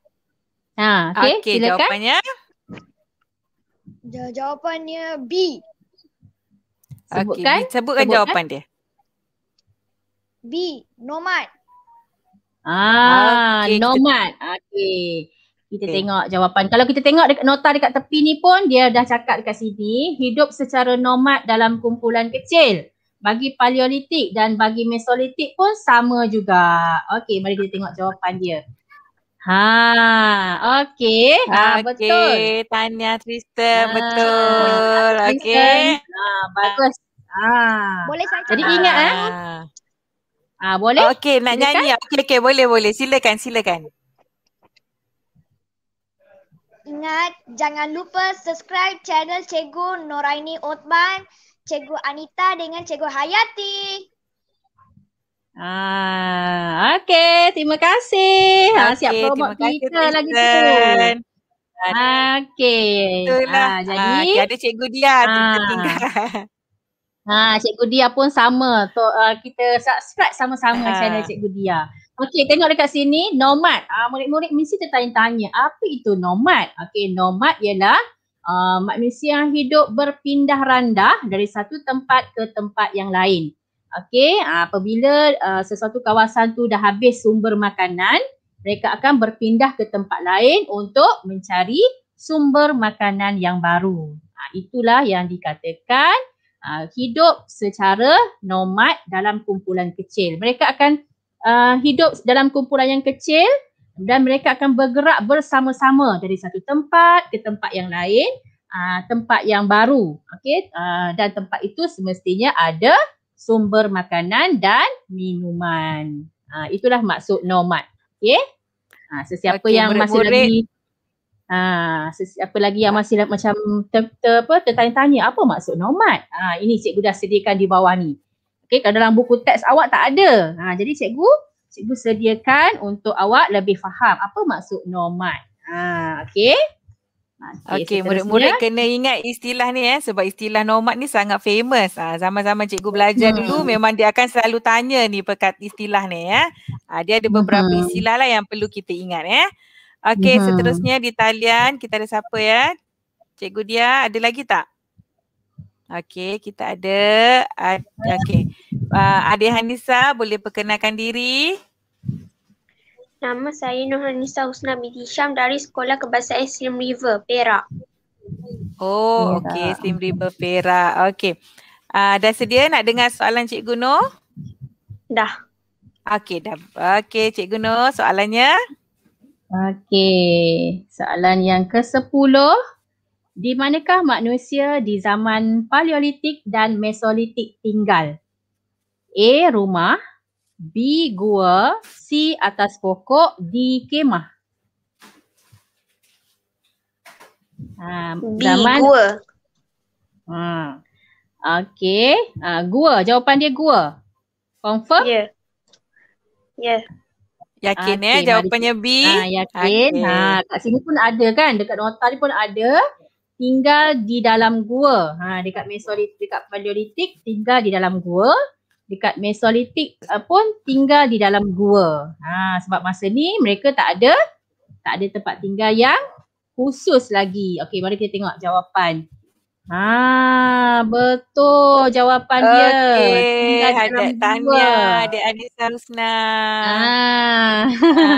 Ha, okey. Okay, silakan. jawapannya. Jawapannya B. Sebutkan. Okay, sebutkan, jawapan dia. B, nomad. Ah, okay, nomad. Kita... Okey. Kita okay. tengok jawapan. Kalau kita tengok dekat nota dekat tepi ni pun dia dah cakap dekat sini, hidup secara nomad dalam kumpulan kecil bagi paleolitik dan bagi mesolitik pun sama juga. Okey, mari kita tengok jawapan dia. Ha, okey. Ha, betul. Tanya Tania ha. betul. Okey. Ha, bagus. Ha. Boleh saya Jadi cakap. ingat eh. ha, boleh? Okey, nak silakan. nyanyi. Okey, okey, boleh, boleh. Silakan, silakan. Ingat, jangan lupa subscribe channel Cikgu Noraini Othman. Cikgu Anita dengan Cikgu Hayati. Ah, okey, terima kasih. Okay, ah, ha, siap promote kita lagi sikit. Okey. Ha, jadi ha, ada Cikgu Dia ha. tertinggal. Ha, Cikgu Dia pun sama. To, uh, kita subscribe sama-sama ha. channel Cikgu Dia. Okey, tengok dekat sini nomad. Ah, uh, murid-murid mesti tertanya-tanya, apa itu nomad? Okey, nomad ialah Uh, manusia yang hidup berpindah randah dari satu tempat ke tempat yang lain. Okey, uh, apabila uh, sesuatu kawasan tu dah habis sumber makanan, mereka akan berpindah ke tempat lain untuk mencari sumber makanan yang baru. Ha, itulah yang dikatakan uh, hidup secara nomad dalam kumpulan kecil. Mereka akan uh, hidup dalam kumpulan yang kecil dan mereka akan bergerak bersama-sama dari satu tempat ke tempat yang lain, uh, tempat yang baru. Okey, ah, dan tempat itu semestinya ada sumber makanan dan minuman. Uh, itulah maksud nomad. Okey. sesiapa okay, yang masih lagi uh, sesiapa lagi yang masih lagi, macam ter, ter, apa tertanya-tanya apa maksud nomad? Uh, ini cikgu dah sediakan di bawah ni. Okey, kalau dalam buku teks awak tak ada. Uh, jadi cikgu cikgu sediakan untuk awak lebih faham apa maksud nomad. Ha, okay. Okey, okay, murid-murid kena ingat istilah ni eh sebab istilah nomad ni sangat famous. Ha, zaman-zaman cikgu belajar hmm. dulu memang dia akan selalu tanya ni pekat istilah ni ya. Eh. Ha, dia ada beberapa hmm. istilah lah yang perlu kita ingat ya. Eh. Okay, hmm. seterusnya di talian kita ada siapa ya? Cikgu dia ada lagi tak? Okey, kita ada uh, okey. Uh, Adik Hanisa boleh perkenalkan diri. Nama saya Nur Hanisa Husna binti Syam dari Sekolah Kebangsaan Slim River, Perak. Oh, okey, Slim River Perak. Okey. Uh, dah sedia nak dengar soalan Cikgu Nur? Dah. Okey, dah. Okey, Cikgu Nur, soalannya? Okey, soalan yang ke-10 di manakah manusia di zaman paleolitik dan mesolitik tinggal? A. Rumah B. Gua C. Atas pokok D. Kemah ha, B. Zaman... Gua hmm. Ha, okay, uh, ha, gua. Jawapan dia gua. Confirm? Ya. Yeah. yeah. Yakin okay, eh jawapannya B. Ha, yakin. Okay. Ha, kat sini pun ada kan. Dekat nota ni pun ada tinggal di dalam gua. Ha, dekat Mesolitik, dekat Paleolitik tinggal di dalam gua. Dekat Mesolitik eh, pun tinggal di dalam gua. Ha, sebab masa ni mereka tak ada tak ada tempat tinggal yang khusus lagi. Okey, mari kita tengok jawapan. Ha, betul jawapan okay. dia. Okey, ada tanya Adik Anisa Rusna. Ha. Ah. Ah, ha.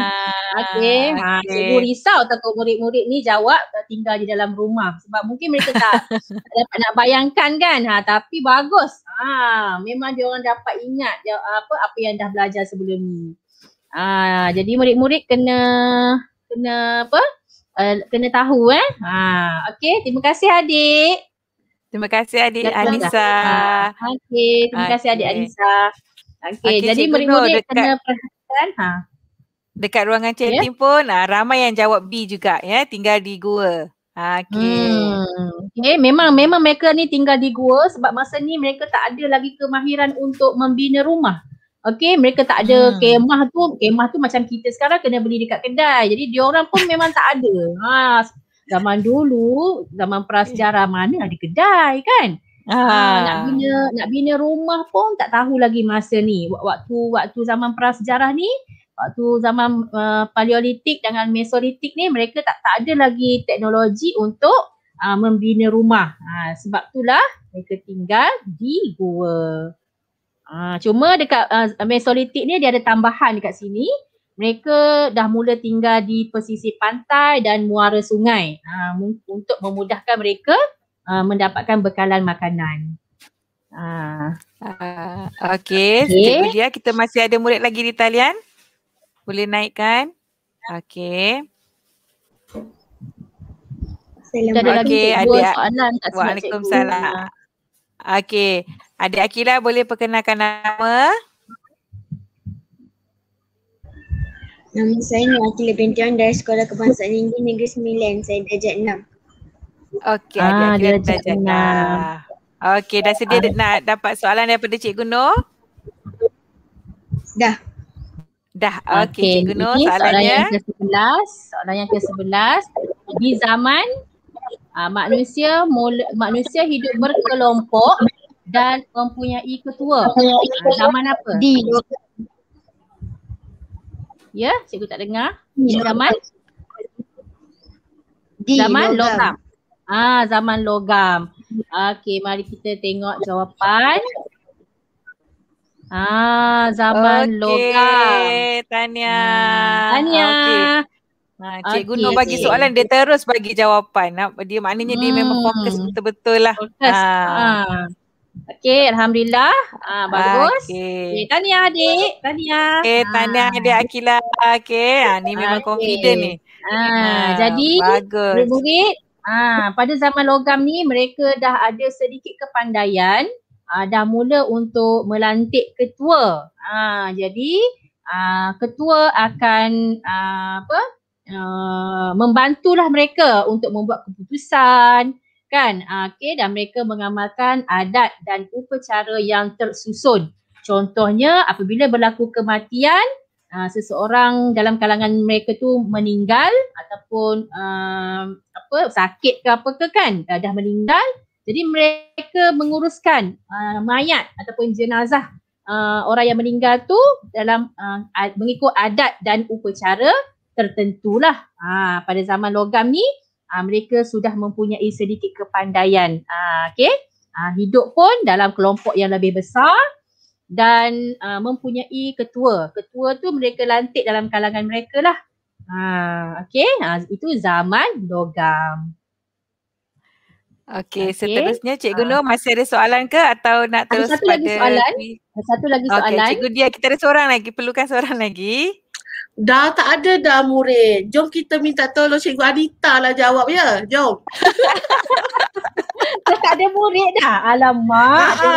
Okey, ha. Okay. cikgu risau takut murid-murid ni jawab tinggal di dalam rumah sebab mungkin mereka tak dapat nak bayangkan kan. Ha, tapi bagus. Ha, memang dia orang dapat ingat dia, apa apa yang dah belajar sebelum ni. Ha, jadi murid-murid kena kena apa? Uh, kena tahu eh. Ha, okey, terima kasih adik. Terima kasih adik Datang Anissa. Okey, terima okay. kasih adik Anissa. Okey, okay, jadi mereka kena perhatikan. Ha. Dekat ruangan chatting ya. yeah. pun ha, ramai yang jawab B juga ya, tinggal di gua. Ha, okay. Hmm. okay. memang memang mereka ni tinggal di gua sebab masa ni mereka tak ada lagi kemahiran untuk membina rumah. Okey, mereka tak ada hmm. kemah tu, kemah tu macam kita sekarang kena beli dekat kedai. Jadi diorang pun memang tak ada. Ha, zaman dulu zaman prasejarah mana ada kedai kan ah. ah. nak bina nak bina rumah pun tak tahu lagi masa ni waktu waktu zaman prasejarah ni waktu zaman uh, paleolitik dengan mesolitik ni mereka tak tak ada lagi teknologi untuk uh, membina rumah ha, sebab itulah mereka tinggal di gua Ah, cuma dekat uh, mesolitik ni dia ada tambahan dekat sini mereka dah mula tinggal di pesisir pantai dan muara sungai uh, untuk memudahkan mereka uh, mendapatkan bekalan makanan. Uh. Ha. Uh, okay, okay. Cik Julia, kita masih ada murid lagi di talian. Boleh naikkan. Okay. Assalamualaikum. Okay, Waalaikumsalam. Okay, adik Akila boleh perkenalkan nama? Nama saya ni Akila Bintian dari Sekolah Kebangsaan Inggeris Negeri Sembilan. Saya darjat enam. Okey, ah, ada darjat 6. Okey, dah sedia ah. nak dapat soalan daripada Cikgu Nur? Dah. Dah. Okey, okay. Cikgu Nur Ini soalannya. Soalan yang ke-11. Soalan yang ke-11. Di zaman uh, manusia mul- manusia hidup berkelompok dan mempunyai ketua. Uh, zaman apa? Di Ya, cikgu tak dengar. Zaman di zaman logam. logam. Ah, zaman logam. Okey, mari kita tengok jawapan. Ah, zaman okay. logam. Ah, Okey, Tania. Hmm. Tania. Okay. Ah, cikgu okay, Nur okay. bagi soalan dia terus bagi jawapan. Ah, dia maknanya hmm. dia memang hmm. fokus betul-betul lah. Ah. ah. Okey, Alhamdulillah. Ah, uh, bagus. Okay. okay. tahniah adik. Tahniah. Okey, tahniah ah. ha. adik Akila. Okey, ha, ni memang okay. confident ni. Ah, ha, ha, jadi, murid-murid, ah, pada zaman logam ni mereka dah ada sedikit kepandaian. Ah, dah mula untuk melantik ketua. Ah, jadi, ah, ketua akan ah, apa? Uh, membantulah mereka untuk membuat keputusan, kan uh, ah, okey dan mereka mengamalkan adat dan upacara yang tersusun contohnya apabila berlaku kematian uh, seseorang dalam kalangan mereka tu meninggal ataupun uh, apa sakit ke apa ke kan uh, dah meninggal jadi mereka menguruskan uh, mayat ataupun jenazah uh, orang yang meninggal tu dalam uh, mengikut adat dan upacara tertentulah uh, pada zaman logam ni uh, mereka sudah mempunyai sedikit kepandaian. Uh, ah, okay. Uh, ah, hidup pun dalam kelompok yang lebih besar dan uh, mempunyai ketua. Ketua tu mereka lantik dalam kalangan mereka lah. Uh, okay. Uh, itu zaman dogam. Okay, okay. seterusnya Cikgu uh, masih ada soalan ke atau nak terus ada satu Lagi soalan. satu lagi soalan. Okay, Cikgu Dia kita ada seorang lagi, perlukan seorang lagi. Dah tak ada dah murid. Jom kita minta tolong Cikgu Anita lah jawab ya. Jom. dah tak ada murid dah. Alamak. Ha,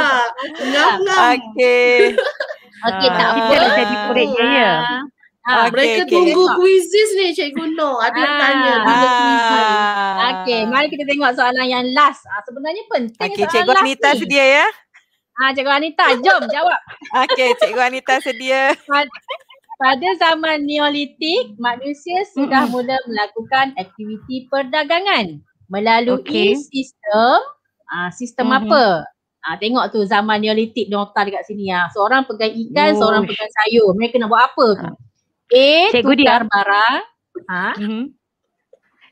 Ngam-ngam. Okey. Okey tak ah. apa. Kita jadi murid ya. Ha, ah. ah, okay, mereka okay. tunggu kuisis ni Cikgu Noor. Ada yang tanya. Ha. Okey, mari kita tengok soalan yang last. Sebenarnya penting okay, soalan Cikgu last Anita ni. sedia ya. ha, Cikgu Anita, jom jawab. Okey, Cikgu Anita sedia pada zaman Neolitik, manusia sudah mm-hmm. mula melakukan aktiviti perdagangan melalui okay. sistem uh, sistem mm-hmm. apa? Ah tengok tu zaman Neolitik nota dekat sini ah. Seorang pegang ikan, Ooh. seorang pegang sayur. Mereka nak buat apa? Ah. A Cikgu tukar Gudia ah. barang. Ha? Mm-hmm.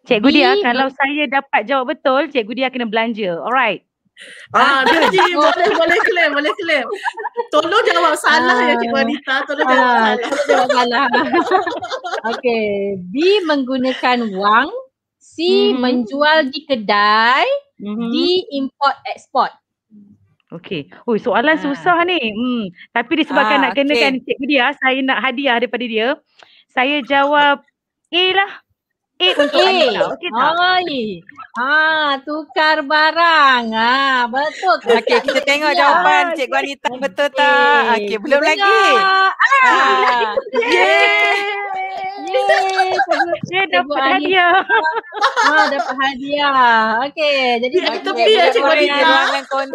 Cikgu dia kalau saya dapat jawab betul, Cikgu dia kena belanja. Alright. Ah, ah, dia lagi boleh boleh claim, boleh claim. Tolong jawab salah ya Cik Wanita, ah. ah, tolong jawab salah. Jawab salah. Okey, B menggunakan wang, C mm-hmm. menjual di kedai, mm-hmm. D mhm. import export. Okey. Oh, soalan ha. susah ni. Hmm. Tapi disebabkan ha, nak kenakan okay. Cik dia, saya nak hadiah daripada dia. Saya jawab A lah. Eh untuk eh. Okay, Hai. Ha tukar barang. Ha betul ke? Okey kita tengok ya. jawapan Cik Wanita betul tak? Okey belum lagi. Ah. Ah. Yeah. Yeay. Eh, dapat Ibu hadiah. Ha, ah, dapat hadiah. Okey, jadi kita tepi ya Cikgu Anita.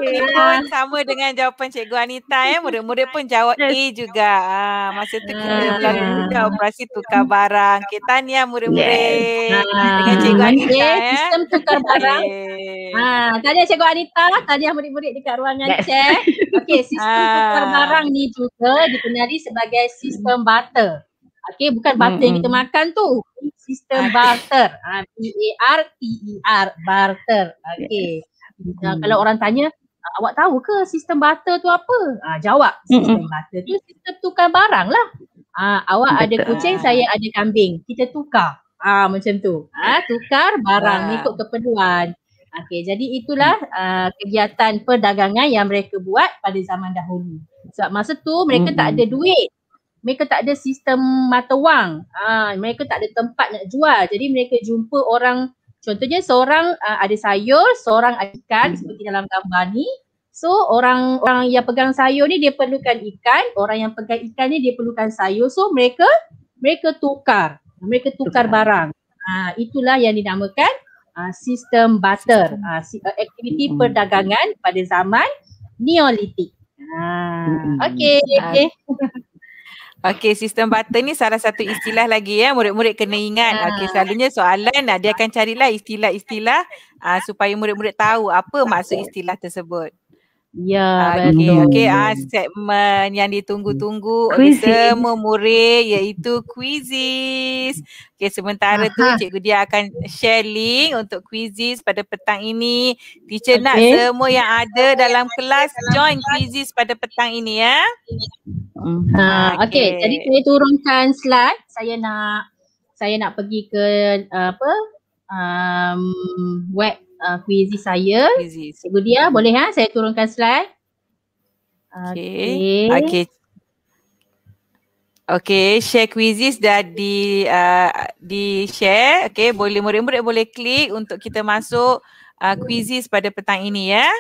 Dengan sama dengan jawapan Cikgu Anita eh. Murid-murid pun jawab A juga. Ha, ah, masa tu kita buka ah. operasi tukar barang. Kita ni ya murid-murid. Yes. Ah. Dengan Cikgu Anita okay. eh. Sistem tukar barang. Ha, ah, tanya Cikgu Anita lah. Tadi murid-murid dekat ruangan yes. Cik. Eh. Okey, sistem ah. tukar barang ni juga dikenali sebagai sistem barter. Okay, bukan butter yang kita makan tu. Sistem ah. barter. Ah, e B-A-R-T-E-R. Barter. Okay. Yes. Nah, kalau orang tanya, ah, awak tahu ke sistem barter tu apa? Ah, jawab. Sistem barter tu sistem tukar barang lah. Ah, awak Betul. ada kucing, saya ada kambing. Kita tukar. Ah, macam tu. Ah, tukar barang Wah. ikut keperluan. Okay, jadi itulah uh, kegiatan perdagangan yang mereka buat pada zaman dahulu. Sebab masa tu mereka mm-hmm. tak ada duit mereka tak ada sistem mata wang. Ah, mereka tak ada tempat nak jual. Jadi mereka jumpa orang contohnya seorang uh, ada sayur, seorang ada ikan hmm. seperti dalam gambar ni. So orang orang yang pegang sayur ni dia perlukan ikan, orang yang pegang ikan ni dia perlukan sayur. So mereka mereka tukar, mereka tukar barang. Ah, itulah yang dinamakan uh, sistem barter, ah, uh, aktiviti hmm. perdagangan pada zaman Neolitik. Ah, hmm. okay, okay. Ah. Okey, sistem button ni salah satu istilah lagi ya. Murid-murid kena ingat. Ah. Okey, selalunya soalan lah. dia akan carilah istilah-istilah uh, supaya murid-murid tahu apa maksud istilah tersebut. Ya, ah, okay, betul. okey. ah, segmen yang ditunggu-tunggu oleh semua murid iaitu quizzes. Okey, sementara Aha. tu cikgu dia akan share link untuk quizzes pada petang ini. Teacher okay. nak semua yang ada dalam kelas join quizzes pada petang ini ya. Ha, ah, okay. okay. jadi saya turunkan slide. Saya nak saya nak pergi ke apa? Um, web uh, saya. Quizzes. Cikgu Dia boleh ha saya turunkan slide. Okay. Okay. Okay. share quizzes dah di uh, di share. Okay. boleh murid-murid boleh klik untuk kita masuk uh, quizzes pada petang ini ya. Eh?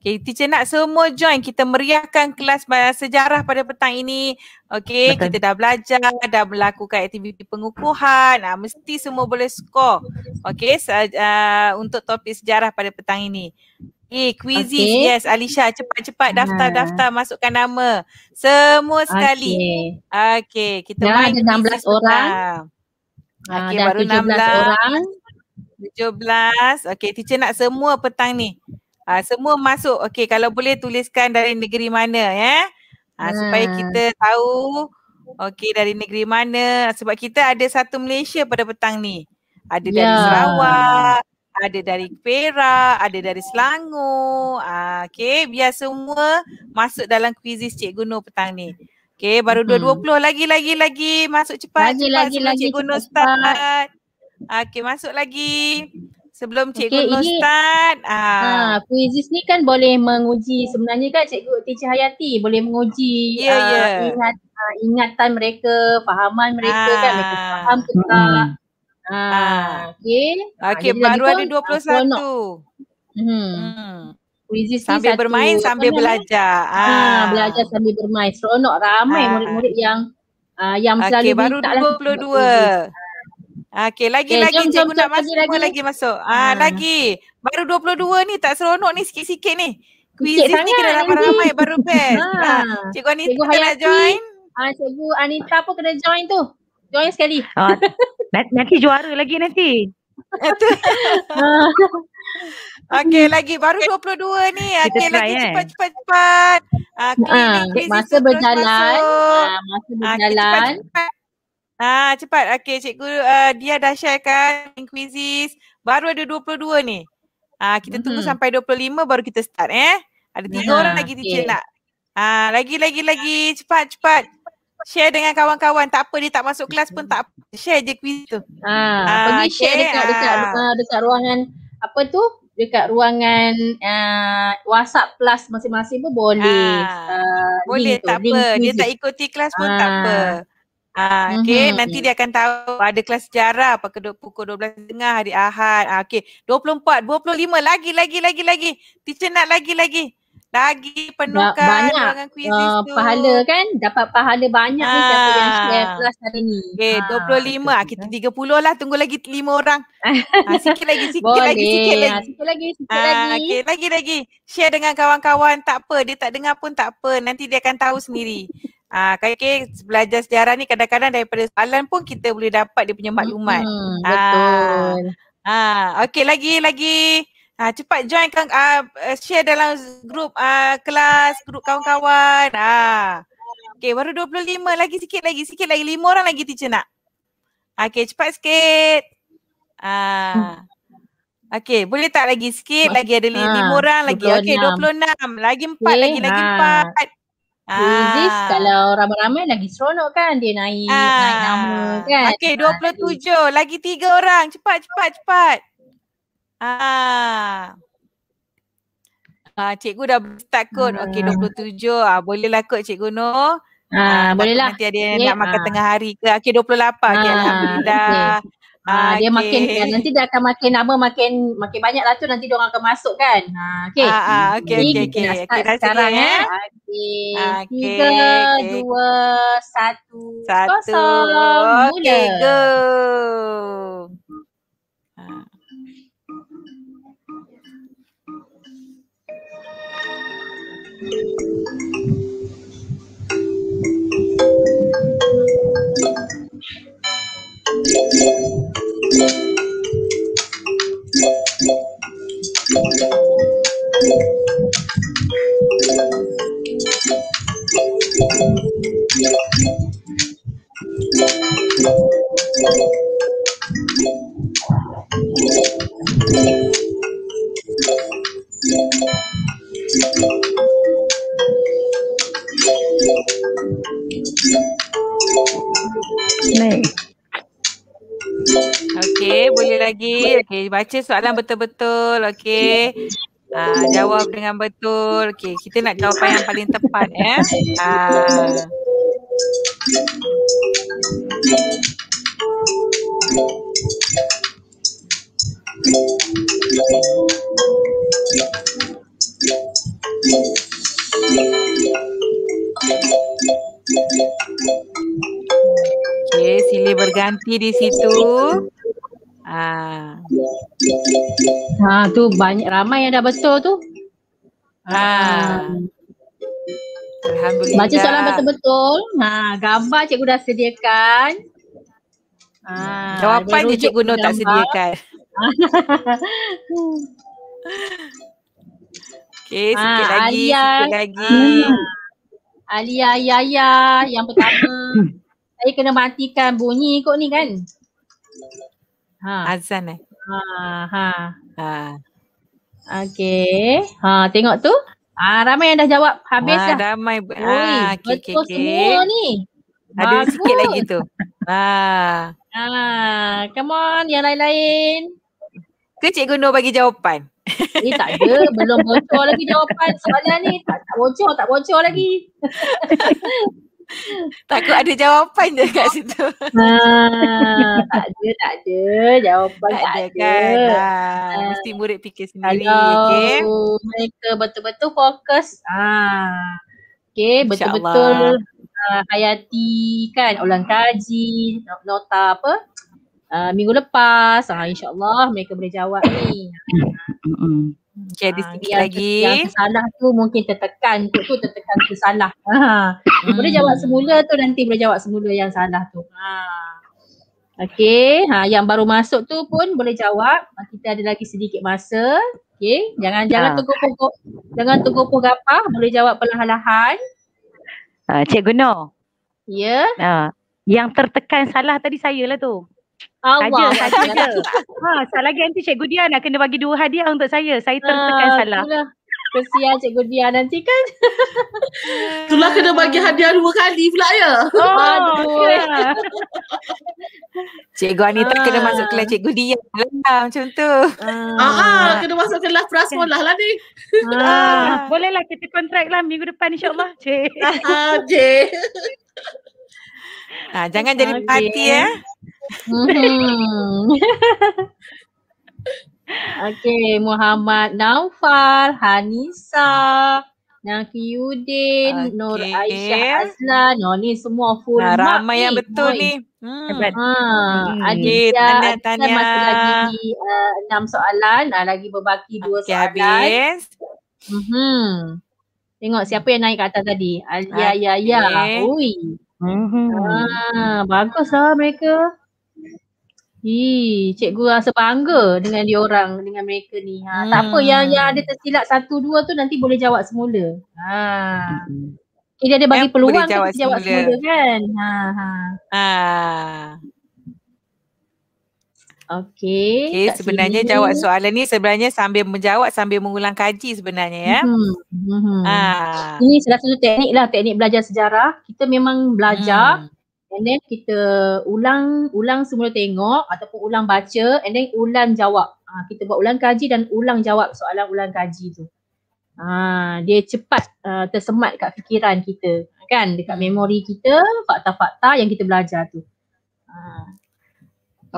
Okay, teacher nak semua join kita meriahkan kelas sejarah pada petang ini. Okay, Betul. kita dah belajar, dah melakukan aktiviti pengukuhan. Nah, mesti semua boleh skor. Okay, se- uh, untuk topik sejarah pada petang ini. Okay, eh, quizzy. Okay. Yes, Alisha cepat-cepat daftar-daftar ha. Ah. masukkan nama. Semua sekali. Okay, okay kita dah main ada 16 orang. Ha. Okay, ha, baru 16 orang. 17. Okay, teacher nak semua petang ni uh, semua masuk okey kalau boleh tuliskan dari negeri mana ya eh? uh, hmm. supaya kita tahu okey dari negeri mana sebab kita ada satu Malaysia pada petang ni ada yeah. dari ya. Sarawak ada dari Perak, ada dari Selangor. Ah, okay, biar semua masuk dalam kuisis Cik Nur petang ni. Okay, baru dua hmm. dua puluh lagi lagi lagi masuk cepat. Lagi cepat lagi lagi Cik Nur start. Cepat. Ah, okay, masuk lagi. Sebelum Cikgu okay, ini, start. Ah, uh, ni kan boleh menguji sebenarnya kan Cikgu Teacher Hayati boleh menguji yeah, ya, uh, ya. Ingat, uh, ingatan mereka, fahaman mereka ah. kan mereka ah. faham ke tak. Mm. Ah, okay. Okay, okay baru ada 21. Uh, hmm. hmm. Quizzes sambil bermain satu, sambil eh? belajar. Ah. ah. belajar sambil bermain. Seronok ramai ah. murid-murid yang uh, yang selalu okay, baru 22. Lah. Okay, lagi okay, lagi jom, jom, nak masuk lagi, lagi, lagi masuk. Ah, ha. lagi. Baru 22 ni tak seronok ni sikit-sikit ni. Quiz ni kena ramai-ramai baru best. Ha. ha. Cikgu Anita cikgu kena join. Ah, ha, cikgu Anita pun kena join tu. Join sekali. Ha. nanti juara lagi nanti. okay lagi baru 22 ni Okay kita try, lagi cepat-cepat-cepat eh. uh, uh, Masa berjalan uh, Masa berjalan uh, Ah cepat. Okey cikgu uh, dia dah kan, inquisis Baru ada 22 ni. Ah kita mm-hmm. tunggu sampai 25 baru kita start eh. Ada tiga ah, orang lagi teacher okay. nak. Ah lagi lagi lagi cepat cepat. Share dengan kawan-kawan. Tak apa dia tak masuk kelas pun tak apa. Share je quiz tu. Ah, ah pergi okay. share dekat dekat ah. dekat ruangan apa tu? dekat ruangan uh, WhatsApp plus masing-masing pun boleh. Ah, uh, boleh tak tu, apa. Dia tak ikuti kelas pun ah. tak apa mm-hmm. Ah, okay. Nanti dia akan tahu ada kelas sejarah pada du- pukul 12.30 hari Ahad. Ah, okay. 24, 25 lagi, lagi, lagi, lagi. Teacher nak lagi, lagi. Lagi penuhkan banyak, uh, pahala kan dapat pahala banyak ni siapa yang ah. share kelas hari ni. Okay, ha, 25 ah, ah kita 30 lah tunggu lagi 5 orang. ha, sikit lagi sikit Boleh. lagi sikit lagi. Sikit lagi sikit ha, lagi. Okay, lagi lagi. Share dengan kawan-kawan tak apa dia tak dengar pun tak apa nanti dia akan tahu sendiri. Ah, kaya -kaya belajar sejarah ni kadang-kadang daripada soalan pun kita boleh dapat dia punya maklumat. Hmm, ah, betul. Ah, ah, okay lagi lagi. Ah, cepat join kang. ah, eh, share dalam grup ah, kelas, grup kawan-kawan. Ah. Okay, baru 25 lagi sikit lagi, sikit lagi. 5 orang lagi teacher nak. Ah, okay, cepat sikit. Ah. Okay, boleh tak lagi sikit? Lagi ada 5 ah, orang lagi. 26. Okay, 26. Lagi 4, lagi, ha. lagi empat. Oasis ah. kalau ramai-ramai lagi seronok kan dia naik, ah. naik nama kan. Okey 27 ah. lagi tiga orang cepat cepat cepat. Ah. Ah cikgu dah start kod. Ah. Okey 27. Ah bolehlah kod cikgu no. Ah, ah bolehlah. Nanti ada yang okay. nak makan ah. tengah hari ke. Okey 28. Ah. Okey dah Okay okay. Ah, ah, dia makin kan, nanti dia akan makin nama makin makin banyak lah tu nanti dia orang akan masuk kan. Ha okey. Ha ah, ah, okey okey okey. Kita start okay, sekarang ya. eh. Okey. 3 2 1 0. Okey go. Thank you. Música baca soalan betul-betul okey. Uh, jawab dengan betul. Okey, kita nak jawapan yang paling tepat ya. Eh. Uh. Okey, sila berganti di situ. Ah. Ha. tu banyak ramai yang dah betul tu. Ha. Alhamdulillah. Baca soalan betul-betul. Ha gambar cikgu dah sediakan. Ha jawapan dia cikgu Nur sediakan. Okey sikit, ha, sikit lagi sikit hmm. lagi. Alia ya ya yang pertama. Saya kena matikan bunyi kok ni kan? Ha. Azan eh. Ha ha. Ha. Okey. Ha tengok tu. Ha ramai yang dah jawab habis Wah, dah. Ramai. Ha okey okey. Okay, Semua ni. Ada Bagus. sikit lagi tu. Ha. Ha come on yang lain-lain. Ke cikgu Nur bagi jawapan? Eh tak ada. Belum bocor lagi jawapan soalan ni. Tak, tak bocor, tak bocor lagi. Takut ada jawapan je kat situ. Ha, tak ada, tak ada. Jawapan tak, tak ada. Kan? Ha, ha. Mesti murid fikir sendiri. Kalau mereka betul-betul fokus. Ha. Okay, betul-betul uh, hayati kan ulang kaji, nota apa. Uh, minggu lepas, uh, insyaAllah mereka boleh jawab ni. Hmm. Jadi ada sikit lagi. Yang kesalah tu mungkin tertekan tu, tu tertekan tu salah. Ha. Boleh jawab hmm. semula tu nanti boleh jawab semula yang salah tu. Ha. Okay, ha, yang baru masuk tu pun boleh jawab. Ah, kita ada lagi sedikit masa. Okay, jangan ha. jangan tunggu pokok, jangan tunggu pokok apa. Boleh jawab perlahan-lahan. Ha, Cikgu Noor. Ya. Yeah. Ha. Yang tertekan salah tadi saya lah tu. Allah. Ha, salah lagi nanti Cikgu Dia nak kena bagi dua hadiah untuk saya. Saya tertekan ah, salah. Kesian Cikgu Dia nanti kan. Itulah kena bagi hadiah dua kali pula ya. Oh, aduh. Cikgu Anita ah. kena masuk kelas Cikgu Dia lah macam tu. Ah. ah, ah kena masuk kelas prasmolah lah ni. Ah, ah. Bolehlah kita kontrak lah minggu depan insyaAllah. Cik. Ah, cik. Ah, jangan jadi parti ya. eh. Mm-hmm. Okay, Muhammad Naufal, Hanisa, Naki Yudin, okay. Nur Aisyah Azlan. Oh, ni semua full nah, mark ramai yang betul Boy. ni. Hmm. Ha, Aditya, okay, tanya, tanya. masih lagi uh, enam soalan. Uh, lagi berbaki dua okay, soalan. Okay, habis. Mm-hmm. Tengok siapa yang naik kat atas tadi. Ya, ya, ya. Ui. Mm-hmm. Ha, baguslah mereka. Hi, cikgu rasa bangga dengan dia orang dengan mereka ni. Ha, hmm. tak apa hmm. yang yang ada tersilap satu dua tu nanti boleh jawab semula. Ha. Okay, hmm. dia ada bagi yang peluang untuk jawab, jawab semula. kan. Ha ha. Ha. Okey. Okay, sebenarnya sini. jawab soalan ni sebenarnya sambil menjawab sambil mengulang kaji sebenarnya ya. Hmm. hmm. hmm. Ha. Ini salah satu teknik lah teknik belajar sejarah. Kita memang belajar hmm and then kita ulang ulang semula tengok ataupun ulang baca and then ulang jawab. Ha, kita buat ulang kaji dan ulang jawab soalan ulang kaji tu. Ha, dia cepat uh, tersemat kat fikiran kita kan dekat memori kita fakta-fakta yang kita belajar tu. Ha.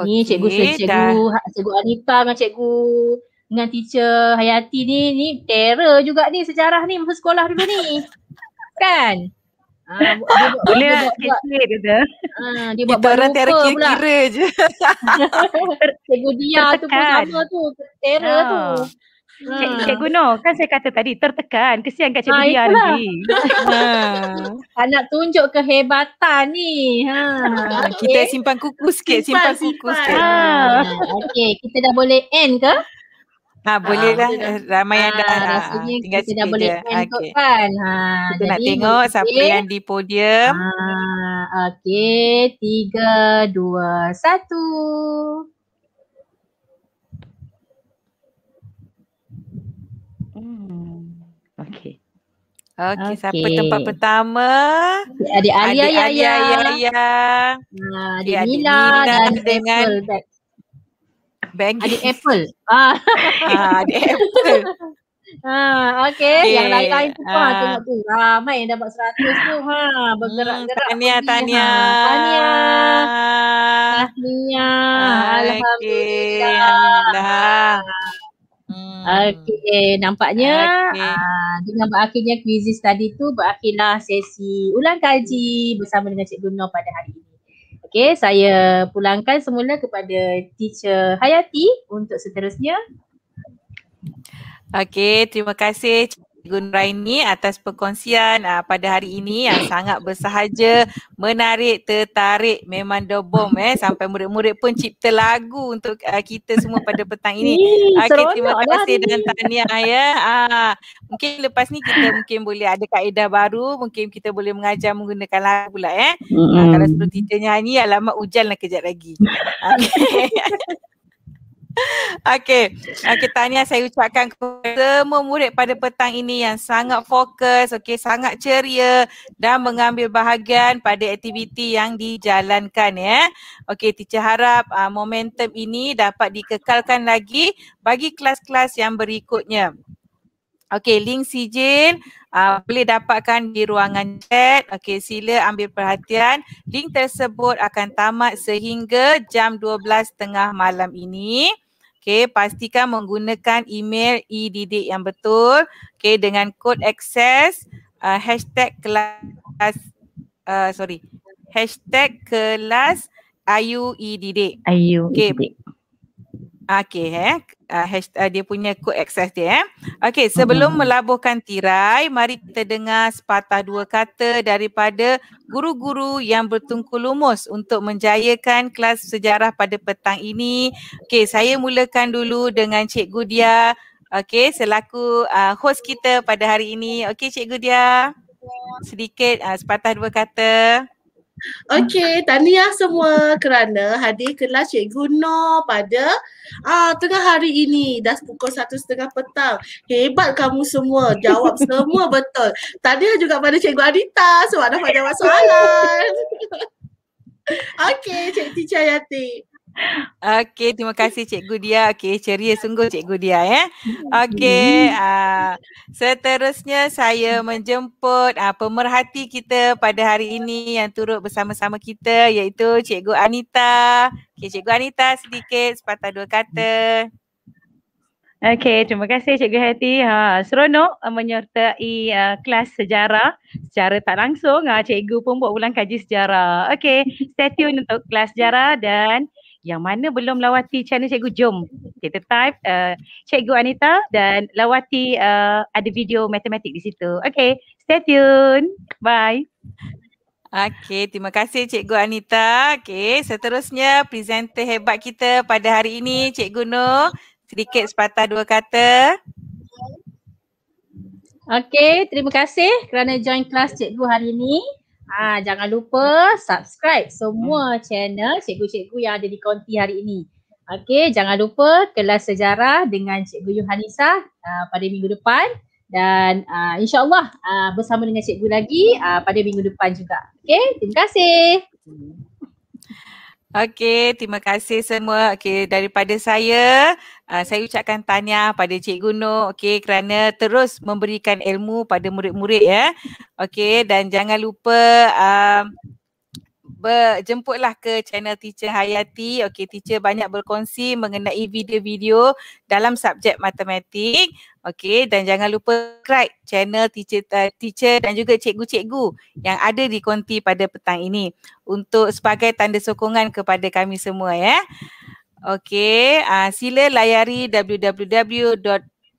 Okay, ni cikgu cikgu dah. Ha, cikgu Anita dengan cikgu dengan teacher Hayati ni ni terror juga ni sejarah ni masa sekolah dulu ni. kan? Ah, boleh lah sikit-sikit dia tu. Ha, ah, dia buat buat orang terror kira-kira je. Cikgu Dia tu pun sama tu. Terror lah oh. tu. Ah. Ha. Cik, Cikgu No, kan saya kata tadi tertekan. Kesian kat Cikgu ha, Dia ni. ha. Nak tunjuk kehebatan ni. Ha. Okay. Kita simpan kuku sikit. Simpan, simpan kuku sikit. Ha. Okay, kita dah boleh end ke? Ha ah, lah. boleh lah ramai yang dah ah, rasanya tinggal kita dah boleh kan okay. kot Ha kita jadi nak tengok okay. siapa yang di podium. Ha okey 3 2 1 okey. Okey okay. siapa tempat pertama? Adik Alia Adik ya, ya. Alia, ya. Ya ya. Ha Adik, Adik Mila dan Apple dengan... Baggy. Adik Apple. ah, ah adik Apple. Ha, ah, okay. okay. Yang lain-lain tu ha. tengok tu. Ramai yang dapat seratus tu. Ha, hmm, bergerak-gerak. Tahniah, tahniah. Ha, tahniah. Tahniah. Alhamdulillah. Okay. Hmm. okay. Nampaknya okay. Uh, dengan berakhirnya kuisis tadi tu berakhirlah sesi ulang kaji bersama dengan Cik Bruno pada hari ini. Okey, saya pulangkan semula kepada teacher Hayati untuk seterusnya. Okey, terima kasih. Cikgu Nuraini atas perkongsian uh, pada hari ini yang sangat bersahaja, menarik, tertarik, memang the eh. Sampai murid-murid pun cipta lagu untuk uh, kita semua pada petang ini. Okey, terima lah kasih dengan tahniah ya. Uh, mungkin lepas ni kita mungkin boleh ada kaedah baru, mungkin kita boleh mengajar menggunakan lagu pula eh. Uh, kalau sebelum kita nyanyi, alamat hujan lah kejap lagi. Okay. Okey, okay, tanya saya ucapkan kepada semua murid pada petang ini yang sangat fokus, okay, sangat ceria dan mengambil bahagian pada aktiviti yang dijalankan ya. Okay, teacher harap uh, momentum ini dapat dikekalkan lagi bagi kelas-kelas yang berikutnya. Okey, link sijil uh, boleh dapatkan di ruangan chat. Okey, sila ambil perhatian. Link tersebut akan tamat sehingga jam 12.30 malam ini. Okey, pastikan menggunakan email e yang betul. Okey, dengan kod akses uh, hashtag kelas, uh, sorry, hashtag kelas ayu e Ayu okay. e-didik. Okey eh uh, uh, dia punya code access dia eh. Okey hmm. sebelum uh-huh. melabuhkan tirai mari kita dengar sepatah dua kata daripada guru-guru yang bertungku lumus untuk menjayakan kelas sejarah pada petang ini. Okey saya mulakan dulu dengan Cikgu Dia. Okey selaku uh, host kita pada hari ini. Okey Cikgu Dia. Sedikit uh, sepatah dua kata. Okey, tahniah semua kerana hadir kelas Cikgu Noor pada ah, tengah hari ini. Dah pukul satu setengah petang. Hebat kamu semua. Jawab semua betul. Tahniah juga pada Cikgu Adita sebab dapat jawab soalan. Okey, Cik Tichayati. Yati. Okey, terima kasih Cikgu Dia. Okey, ceria sungguh Cikgu Dia ya. Eh? Okey, uh, seterusnya saya menjemput uh, pemerhati kita pada hari ini yang turut bersama-sama kita iaitu Cikgu Anita. Okey, Cikgu Anita sedikit sepatah dua kata. Okey, terima kasih Cikgu Hati. Ha, seronok ah, menyertai uh, kelas sejarah secara tak langsung. Ha, cikgu pun buat ulang kaji sejarah. Okey, stay tune untuk kelas sejarah dan yang mana belum lawati channel cikgu, jom kita type uh, cikgu Anita dan lawati uh, ada video matematik di situ. Okay, stay tuned. Bye. Okay, terima kasih Cikgu Anita. Okay, seterusnya presenter hebat kita pada hari ini Cikgu Nur. Sedikit sepatah dua kata. Okay, terima kasih kerana join kelas Cikgu hari ini. Ha, jangan lupa subscribe semua hmm. channel cikgu-cikgu yang ada di konti hari ini. Okey, jangan lupa kelas sejarah dengan Cikgu Yuhanisa uh, ah, pada minggu depan dan uh, insyaAllah uh, bersama dengan cikgu lagi uh, pada minggu depan juga. Okey, terima kasih. Hmm. Okey, terima kasih semua. Okey, daripada saya, uh, saya ucapkan tanya pada Cik Nur okey kerana terus memberikan ilmu pada murid-murid ya. Okey, dan jangan lupa uh, jemputlah ke channel teacher Hayati. Okey, teacher banyak berkongsi mengenai video-video dalam subjek matematik. Okey, dan jangan lupa subscribe channel teacher uh, teacher dan juga cikgu-cikgu yang ada di konti pada petang ini untuk sebagai tanda sokongan kepada kami semua ya. Okey, uh, sila layari www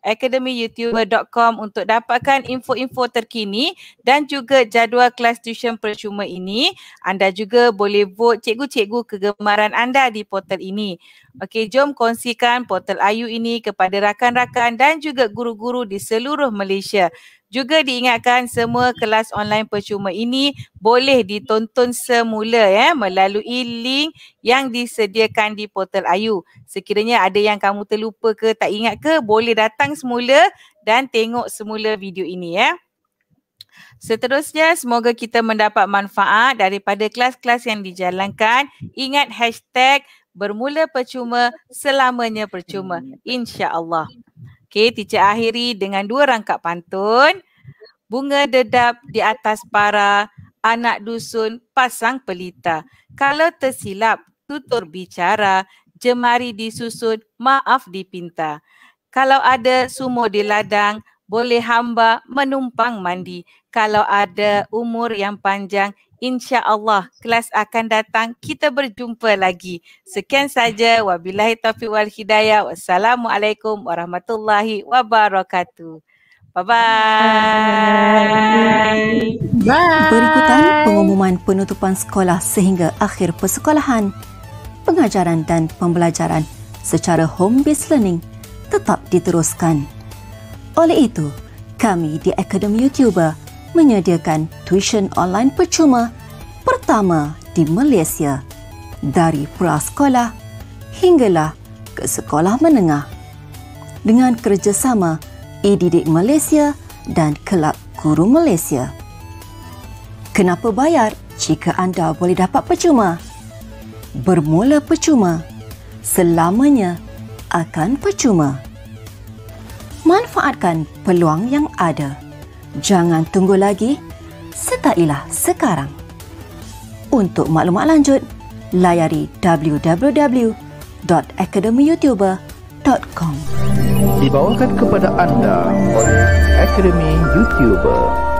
academyyoutuber.com untuk dapatkan info-info terkini dan juga jadual kelas tuition percuma ini. Anda juga boleh vote cikgu-cikgu kegemaran anda di portal ini. Okey, jom kongsikan portal Ayu ini kepada rakan-rakan dan juga guru-guru di seluruh Malaysia. Juga diingatkan semua kelas online percuma ini boleh ditonton semula ya melalui link yang disediakan di portal Ayu. Sekiranya ada yang kamu terlupa ke tak ingat ke boleh datang semula dan tengok semula video ini ya. Seterusnya, semoga kita mendapat manfaat daripada kelas-kelas yang dijalankan. Ingat hashtag bermula percuma selamanya percuma. InsyaAllah. Okey, teacher akhiri dengan dua rangkap pantun. Bunga dedap di atas para anak dusun pasang pelita. Kalau tersilap tutur bicara, jemari disusun maaf dipinta. Kalau ada sumo di ladang, boleh hamba menumpang mandi. Kalau ada umur yang panjang, insya Allah kelas akan datang. Kita berjumpa lagi. Sekian saja. Wabillahi taufiq wal hidayah. Wassalamualaikum warahmatullahi wabarakatuh. Bye-bye. Bye. Berikutan pengumuman penutupan sekolah sehingga akhir persekolahan. Pengajaran dan pembelajaran secara home-based learning tetap diteruskan. Oleh itu, kami di Akademi YouTuber menyediakan tuition online percuma pertama di Malaysia dari prasekolah hinggalah ke sekolah menengah dengan kerjasama eDidik Malaysia dan Kelab Guru Malaysia. Kenapa bayar jika anda boleh dapat percuma? Bermula percuma, selamanya akan percuma manfaatkan peluang yang ada. Jangan tunggu lagi, sertailah sekarang. Untuk maklumat lanjut, layari www.academyyoutuber.com Dibawakan kepada anda oleh Academy Youtuber.